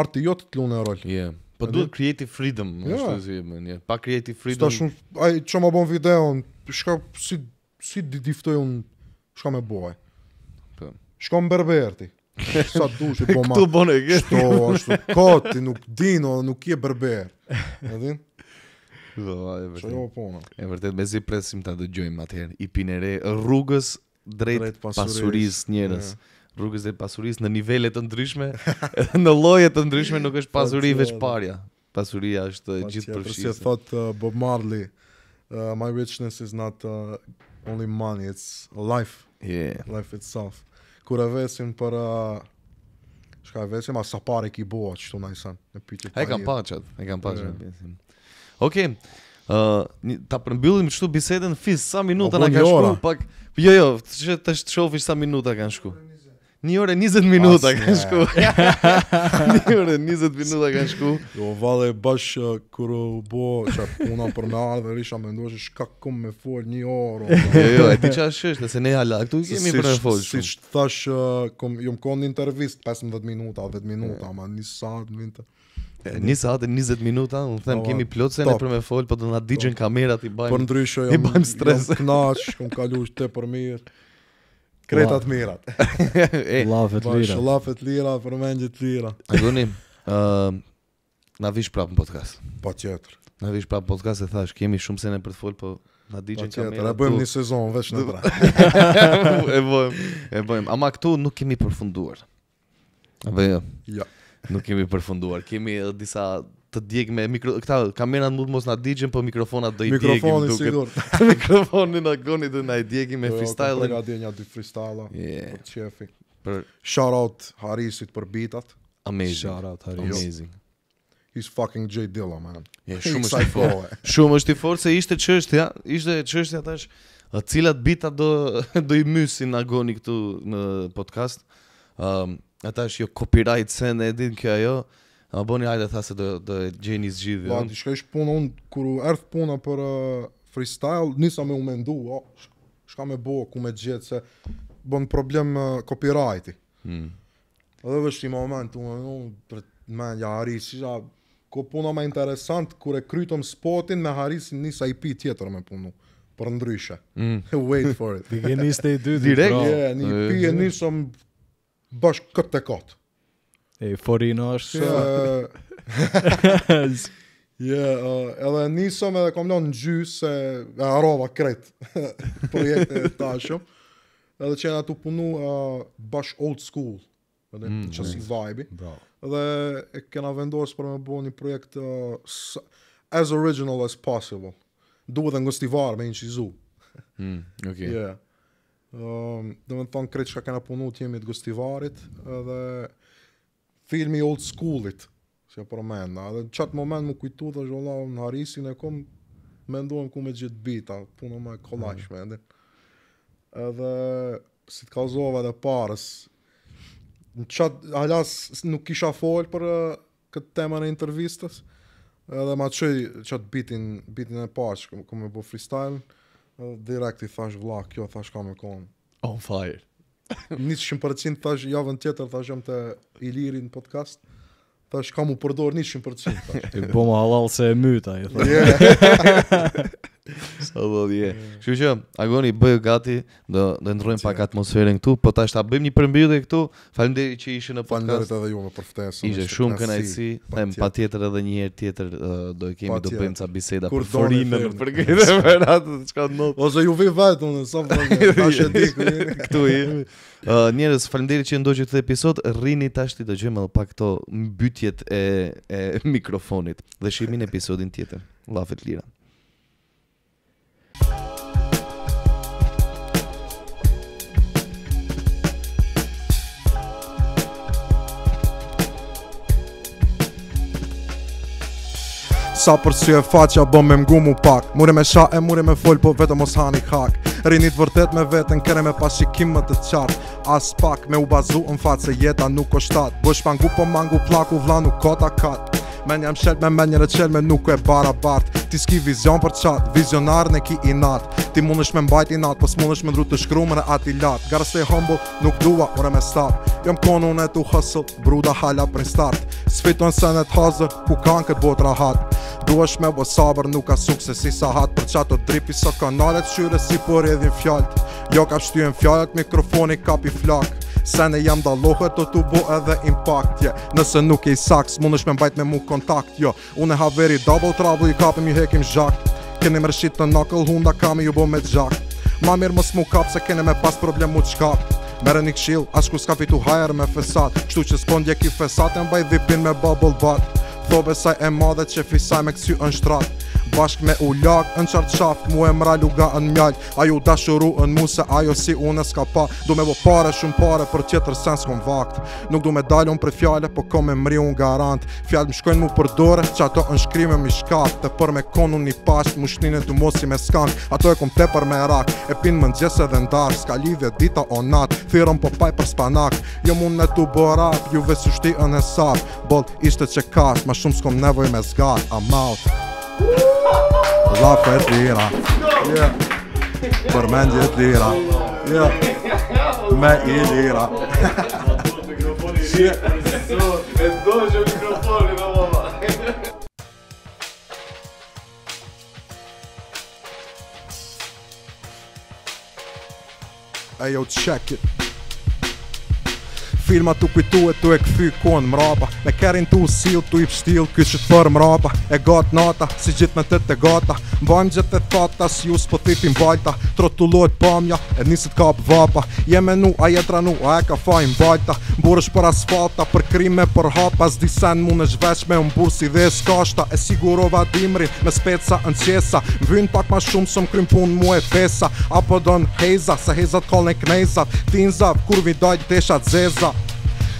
arti jo të të lune e rol. Je, yeah. po duhet creative freedom, në jo. yeah. shtu zi, më një, pa creative freedom. Sta shumë, aj, që më bon videon, shka, si, si di diftoj unë, shka me boj. Po. Shka më berberti. Sa du që po ma. Këtu bon e gjerë. Shto, ashtu, koti, nuk dino, nuk je berber. Edhin? Do, punën. E vërtet me zi presim ta dëgjojmë atëherë. I pinë re rrugës drejt, drejt pasuris. pasurisë Yeah. Rrugës drejt pasurisë në nivele të ndryshme, në lloje të ndryshme nuk është pasuri veç parja. Pasuria është e gjithë përfshirë. Si e thot uh, Bob Marley, uh, my richness is not uh, only money, it's life. Yeah. Life itself. Kur avësim për uh, Shka vesim, a sa pare ki bua, që të nëjësën, e piti pa i e. kanë kam pachat, e kam pachat. Oke, okay. uh, ta përmbyllim qëtu bisedën fis, sa minuta po, nga po, ka shku, ora. pak... Jo, jo, të të shofi sa minuta nga shku. Një ore 20 minuta nga shku. Një ore 20 minuta nga shku. Jo, vale e bashkë uh, kërë u bo, që puna për në ardhe, risha më ndoshë shka këmë me fol një orë. Jo, jo, e ti qa është është, se ne halë, këtu i kemi për uh, në folë shumë. Si që thashë, jëmë konë një intervistë, 15 minuta, 10 minuta, ma një sa, një Nisa atë e 20 minuta, unë them po, kemi po, plotse ne për me fol, po do na digjen po. kamerat i bajmë. Po ndryshe jo. I bajmë stres. Knaç, kum kaluaj te për mirë. Kretat mirat. Lafet lira. Bash lira për mendje të lira. Gjoni, ëm na vish prapë në podcast. Po tjetër. Na vish prapë në podcast e thash kemi shumë se ne për të fol, po na digjen kamerat. Po bëjmë një sezon veç në tra. E bëjmë. E bëjmë. Ama këtu nuk kemi përfunduar. Apo jo. Jo. Nuk kemi përfunduar. Kemi edhe disa të djeg me mikro... këta kamerat mund mos na digjen, po mikrofonat do i djegim duke. Mikrofonin sigurt. Mikrofonin na goni do na i djegim me jo, freestyle. Po gati një dy freestyle. Yeah. Po çefi. Për shout out Harisit për bitat. Amazing. Shout out Harisit. Amazing. He's fucking Jay Dilla, man. Yeah, shumë është i fortë. Eh. Shumë është i fortë se ishte çështja, ishte çështja tash Cilat bita do, do i mysin agoni këtu në podcast um, Ata është jo copyright se në edin kjo ajo A boni ajde hajde ta se do, do gjeni zgjidhjo po, Ba, jo? në të shka ishë puna unë Kuru erdh puna për uh, freestyle Nisa me u mendu, ndu oh, Shka me bo ku me gjithë se bën problem uh, copyrighti hmm. Edhe vështë i moment Unë në unë për me një haris isha, ku puna me interesant Kure krytëm spotin me haris Nisa i pi tjetër me punu Për ndryshe mm. Wait for it Ti geniste i dy direkt Ja, yeah, një pi e një bashk këtë të katë. E, forino është... Yeah. yeah, uh, edhe nisëm edhe kom lënë në se e arova kretë projekte të ashëm. Edhe që e punu uh, bash old school, edhe mm, që vibe-i. Edhe e kena vendosur për me bo një projekt uh, as original as possible. Duhet të ngostivar me një Mm, okay. Yeah. Uh, dhe më të thonë kretë që kena punu të jemi të gustivarit edhe filmi old schoolit si e përmenda edhe në qatë moment më kujtu dhe zhola në harisin e kom me ndohem ku me gjithë bita punë më e kolash me mm. ndin edhe si të kauzova dhe parës në qatë halas nuk kisha folë për këtë temën e intervistës edhe ma qëj qatë bitin, bitin e parës ku me bo freestyle në Direkt i thash vla, kjo thash ka me kon. On fire Nisë shumë përëcin, thash javën tjetër Thash jam të i liri në podcast Thash ka mu përdor nisë shumë përëcin Po ma halal se e myta Ja, Sa do dje. Kështu që agoni bëj gati, do do ndrojmë pak atmosferën këtu, po tash ta bëjmë një përmbyllje këtu. Faleminderit që ishe në podcast. Faleminderit edhe ju për ftesën. Ishte shumë kënaqësi. Them patjetër edhe një herë tjetër do e kemi do bëjmë ca biseda për forimin për këtë për atë çka do. Ose ju vi vetë unë sa po tash e di këtu i. Uh, njerëz, faleminderit që ndoqët këtë episod. Rrini tash ti dëgjojmë edhe pak këto mbytjet e e mikrofonit dhe shihim në episodin tjetër. Llafet lira. sa për sy e faqja bëm me mgu mu pak Mure me sha e mure me fol po vetëm os hani hak Rinit vërtet me vetën kere me pashikim më të qartë As pak me u bazu në fat se jeta nuk o shtatë Bësh pangu po mangu plaku vla nuk kota katë Men jam shelt me menjën e qelme nuk e para Ti s'ki vizion për qat, vizionar në ki i nat Ti mund është me mbajt i nat, po mund është me ndru të shkru në ati lat Gara stay humble, nuk dua, ure me stop Jom konu në tu hustle, bruda hala për një start S'fiton se në t'hazër, ku kanë këtë bot rahat Du është me vësabër, nuk ka sukse si sa hat Për qatë të dripi sot kanalet, qyre si për po edhin fjallt Jo ka pështu e mikrofoni kap i flakë Se ne jam dalohet të të bo edhe impact yeah. Nëse nuk e i saks, mund është me mbajt me mu kontakt jo. Unë e haveri double travel, i kapim i hekim zhakt Keni rëshit të knuckle, hunda kam i u bo me zhakt Ma mirë mos mu kap, se keni me pas problem mu të shkap Mere një kshil, ashku s'ka fitu hajer me fesat Kështu që s'pon djek i fesat, e mbaj dhipin me bubble butt Thobe saj e madhe që fisaj me kësy në shtrat Bashk me u lak në qartë qaf Mu e mra luga në mjall A ju dashuru në mu se ajo si unë s'ka pa Du me bo pare shumë pare për tjetër sen s'kon vakt Nuk du me dalë unë për fjale Po kom me mri unë garant Fjallë më shkojnë mu për dore Që ato në shkrimë më Të për me konu një pasht Mu shninë të mosi me skank Ato e kom te për me rak E pinë më ndjesë edhe ndar Ska dita o nat Thiron po paj për spanak Jo mund me të borat Juve së shti në shumë s'kom nevoj me zgat I'm out Lafe të lira yeah. Përmendje të lira yeah. Me i lira Ayo, check it. Filma tu kujtu e tu e këthy kon mrapa Me kerin tu sil tu i pështil kështë të fërë mrapa E gatë nata, si gjithë me tëtë e gata Mbajmë gjithë të thata si usë për thifin bajta Trotulojt pëmja e nisit ka për vapa Jeme nu a jetra nu a e ka fajnë bajta Mburësh për asfalta, për krime, për hapa Pas disen mund është veç me unë burë si dhe s'kashta E sigurova dimrin me speca në qesa Mbynë pak ma shumë së më punë mu e fesa Apo don heza, se heza t'kall e knejzat Tinzav, kur vi dojt t'esha t'zeza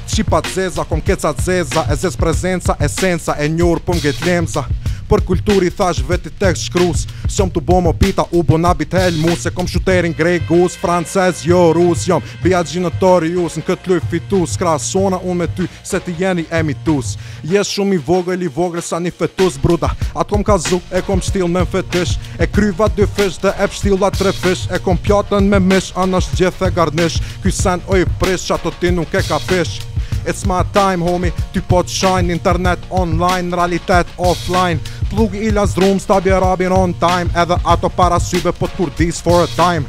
Qipa t'zeza, kom keca t'zeza E zez prezenca, esenca, e njurë pëm lemza Për kulturi thash veti tekst shkrus Som të bomo pita u bo nabi të helmu Se kom shuterin gregus, frances jo rus Jom bia gjinëtori në këtë luj fitus Krasona sona un me ty se ti jeni emitus Jes shumë i vogël i vogël sa një fetus bruda Atë kom ka e kom shtil me fetish E kryva dy fish dhe e pështilla tre fish E kom pjatën me mish anash gjithë e garnish Ky sen o i që ato ti nuk e ka fish It's my time homie, ty po të shine Internet online, realitet offline Plug i lasdrum, stabi e on time Edhe ato para syve po tur for a time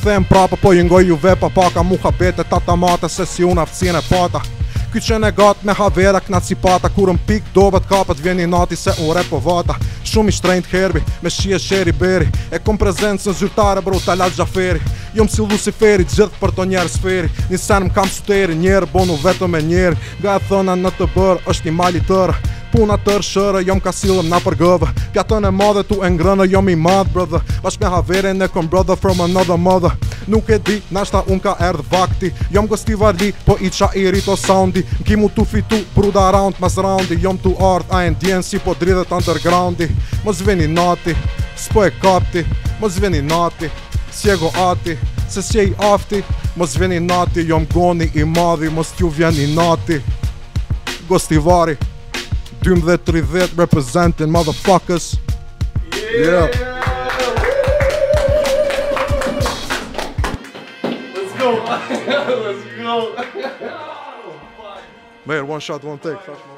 Këthem prapa po jingoj juve pa paka Mu habete tata mate se si unë aftësine pata Ky që në gatë me havera këna cipata Kur më pik dove t'kapët vjen i nati se ure po vata Shumë i shtrejnë t'herbi, me shie sheri beri E kom prezencë në zyrtare bro t'alat gjaferi Jom si Luciferi, gjithë për të njerë sferi Një më kam suteri, njerë bonu vetëm e njerë Ga e thëna në të bërë, është një mali tërë puna të shërë, jom ka silëm na përgëvë Pjatën e madhe tu e ngrënë, jom i madhë brëdhë Pash me haveren e këm brother from another mother Nuk e di, nashta unë ka erdhë vakti Jom gësti vardi, po i qa i rito soundi Mkimu tu fitu, pruda round, mas roundi Jom tu ardhë, a e ndjenë si po dridhet undergroundi Më zveni nati, s'po e kapti Më zveni nati, s'jego ati Se s'je i afti, më zveni nati Jom goni i madhi, më s'tju vjeni nati Gostivari Doom the trivet representing motherfuckers. Yeah. yeah. Let's go. Let's go. Man, one shot, one take.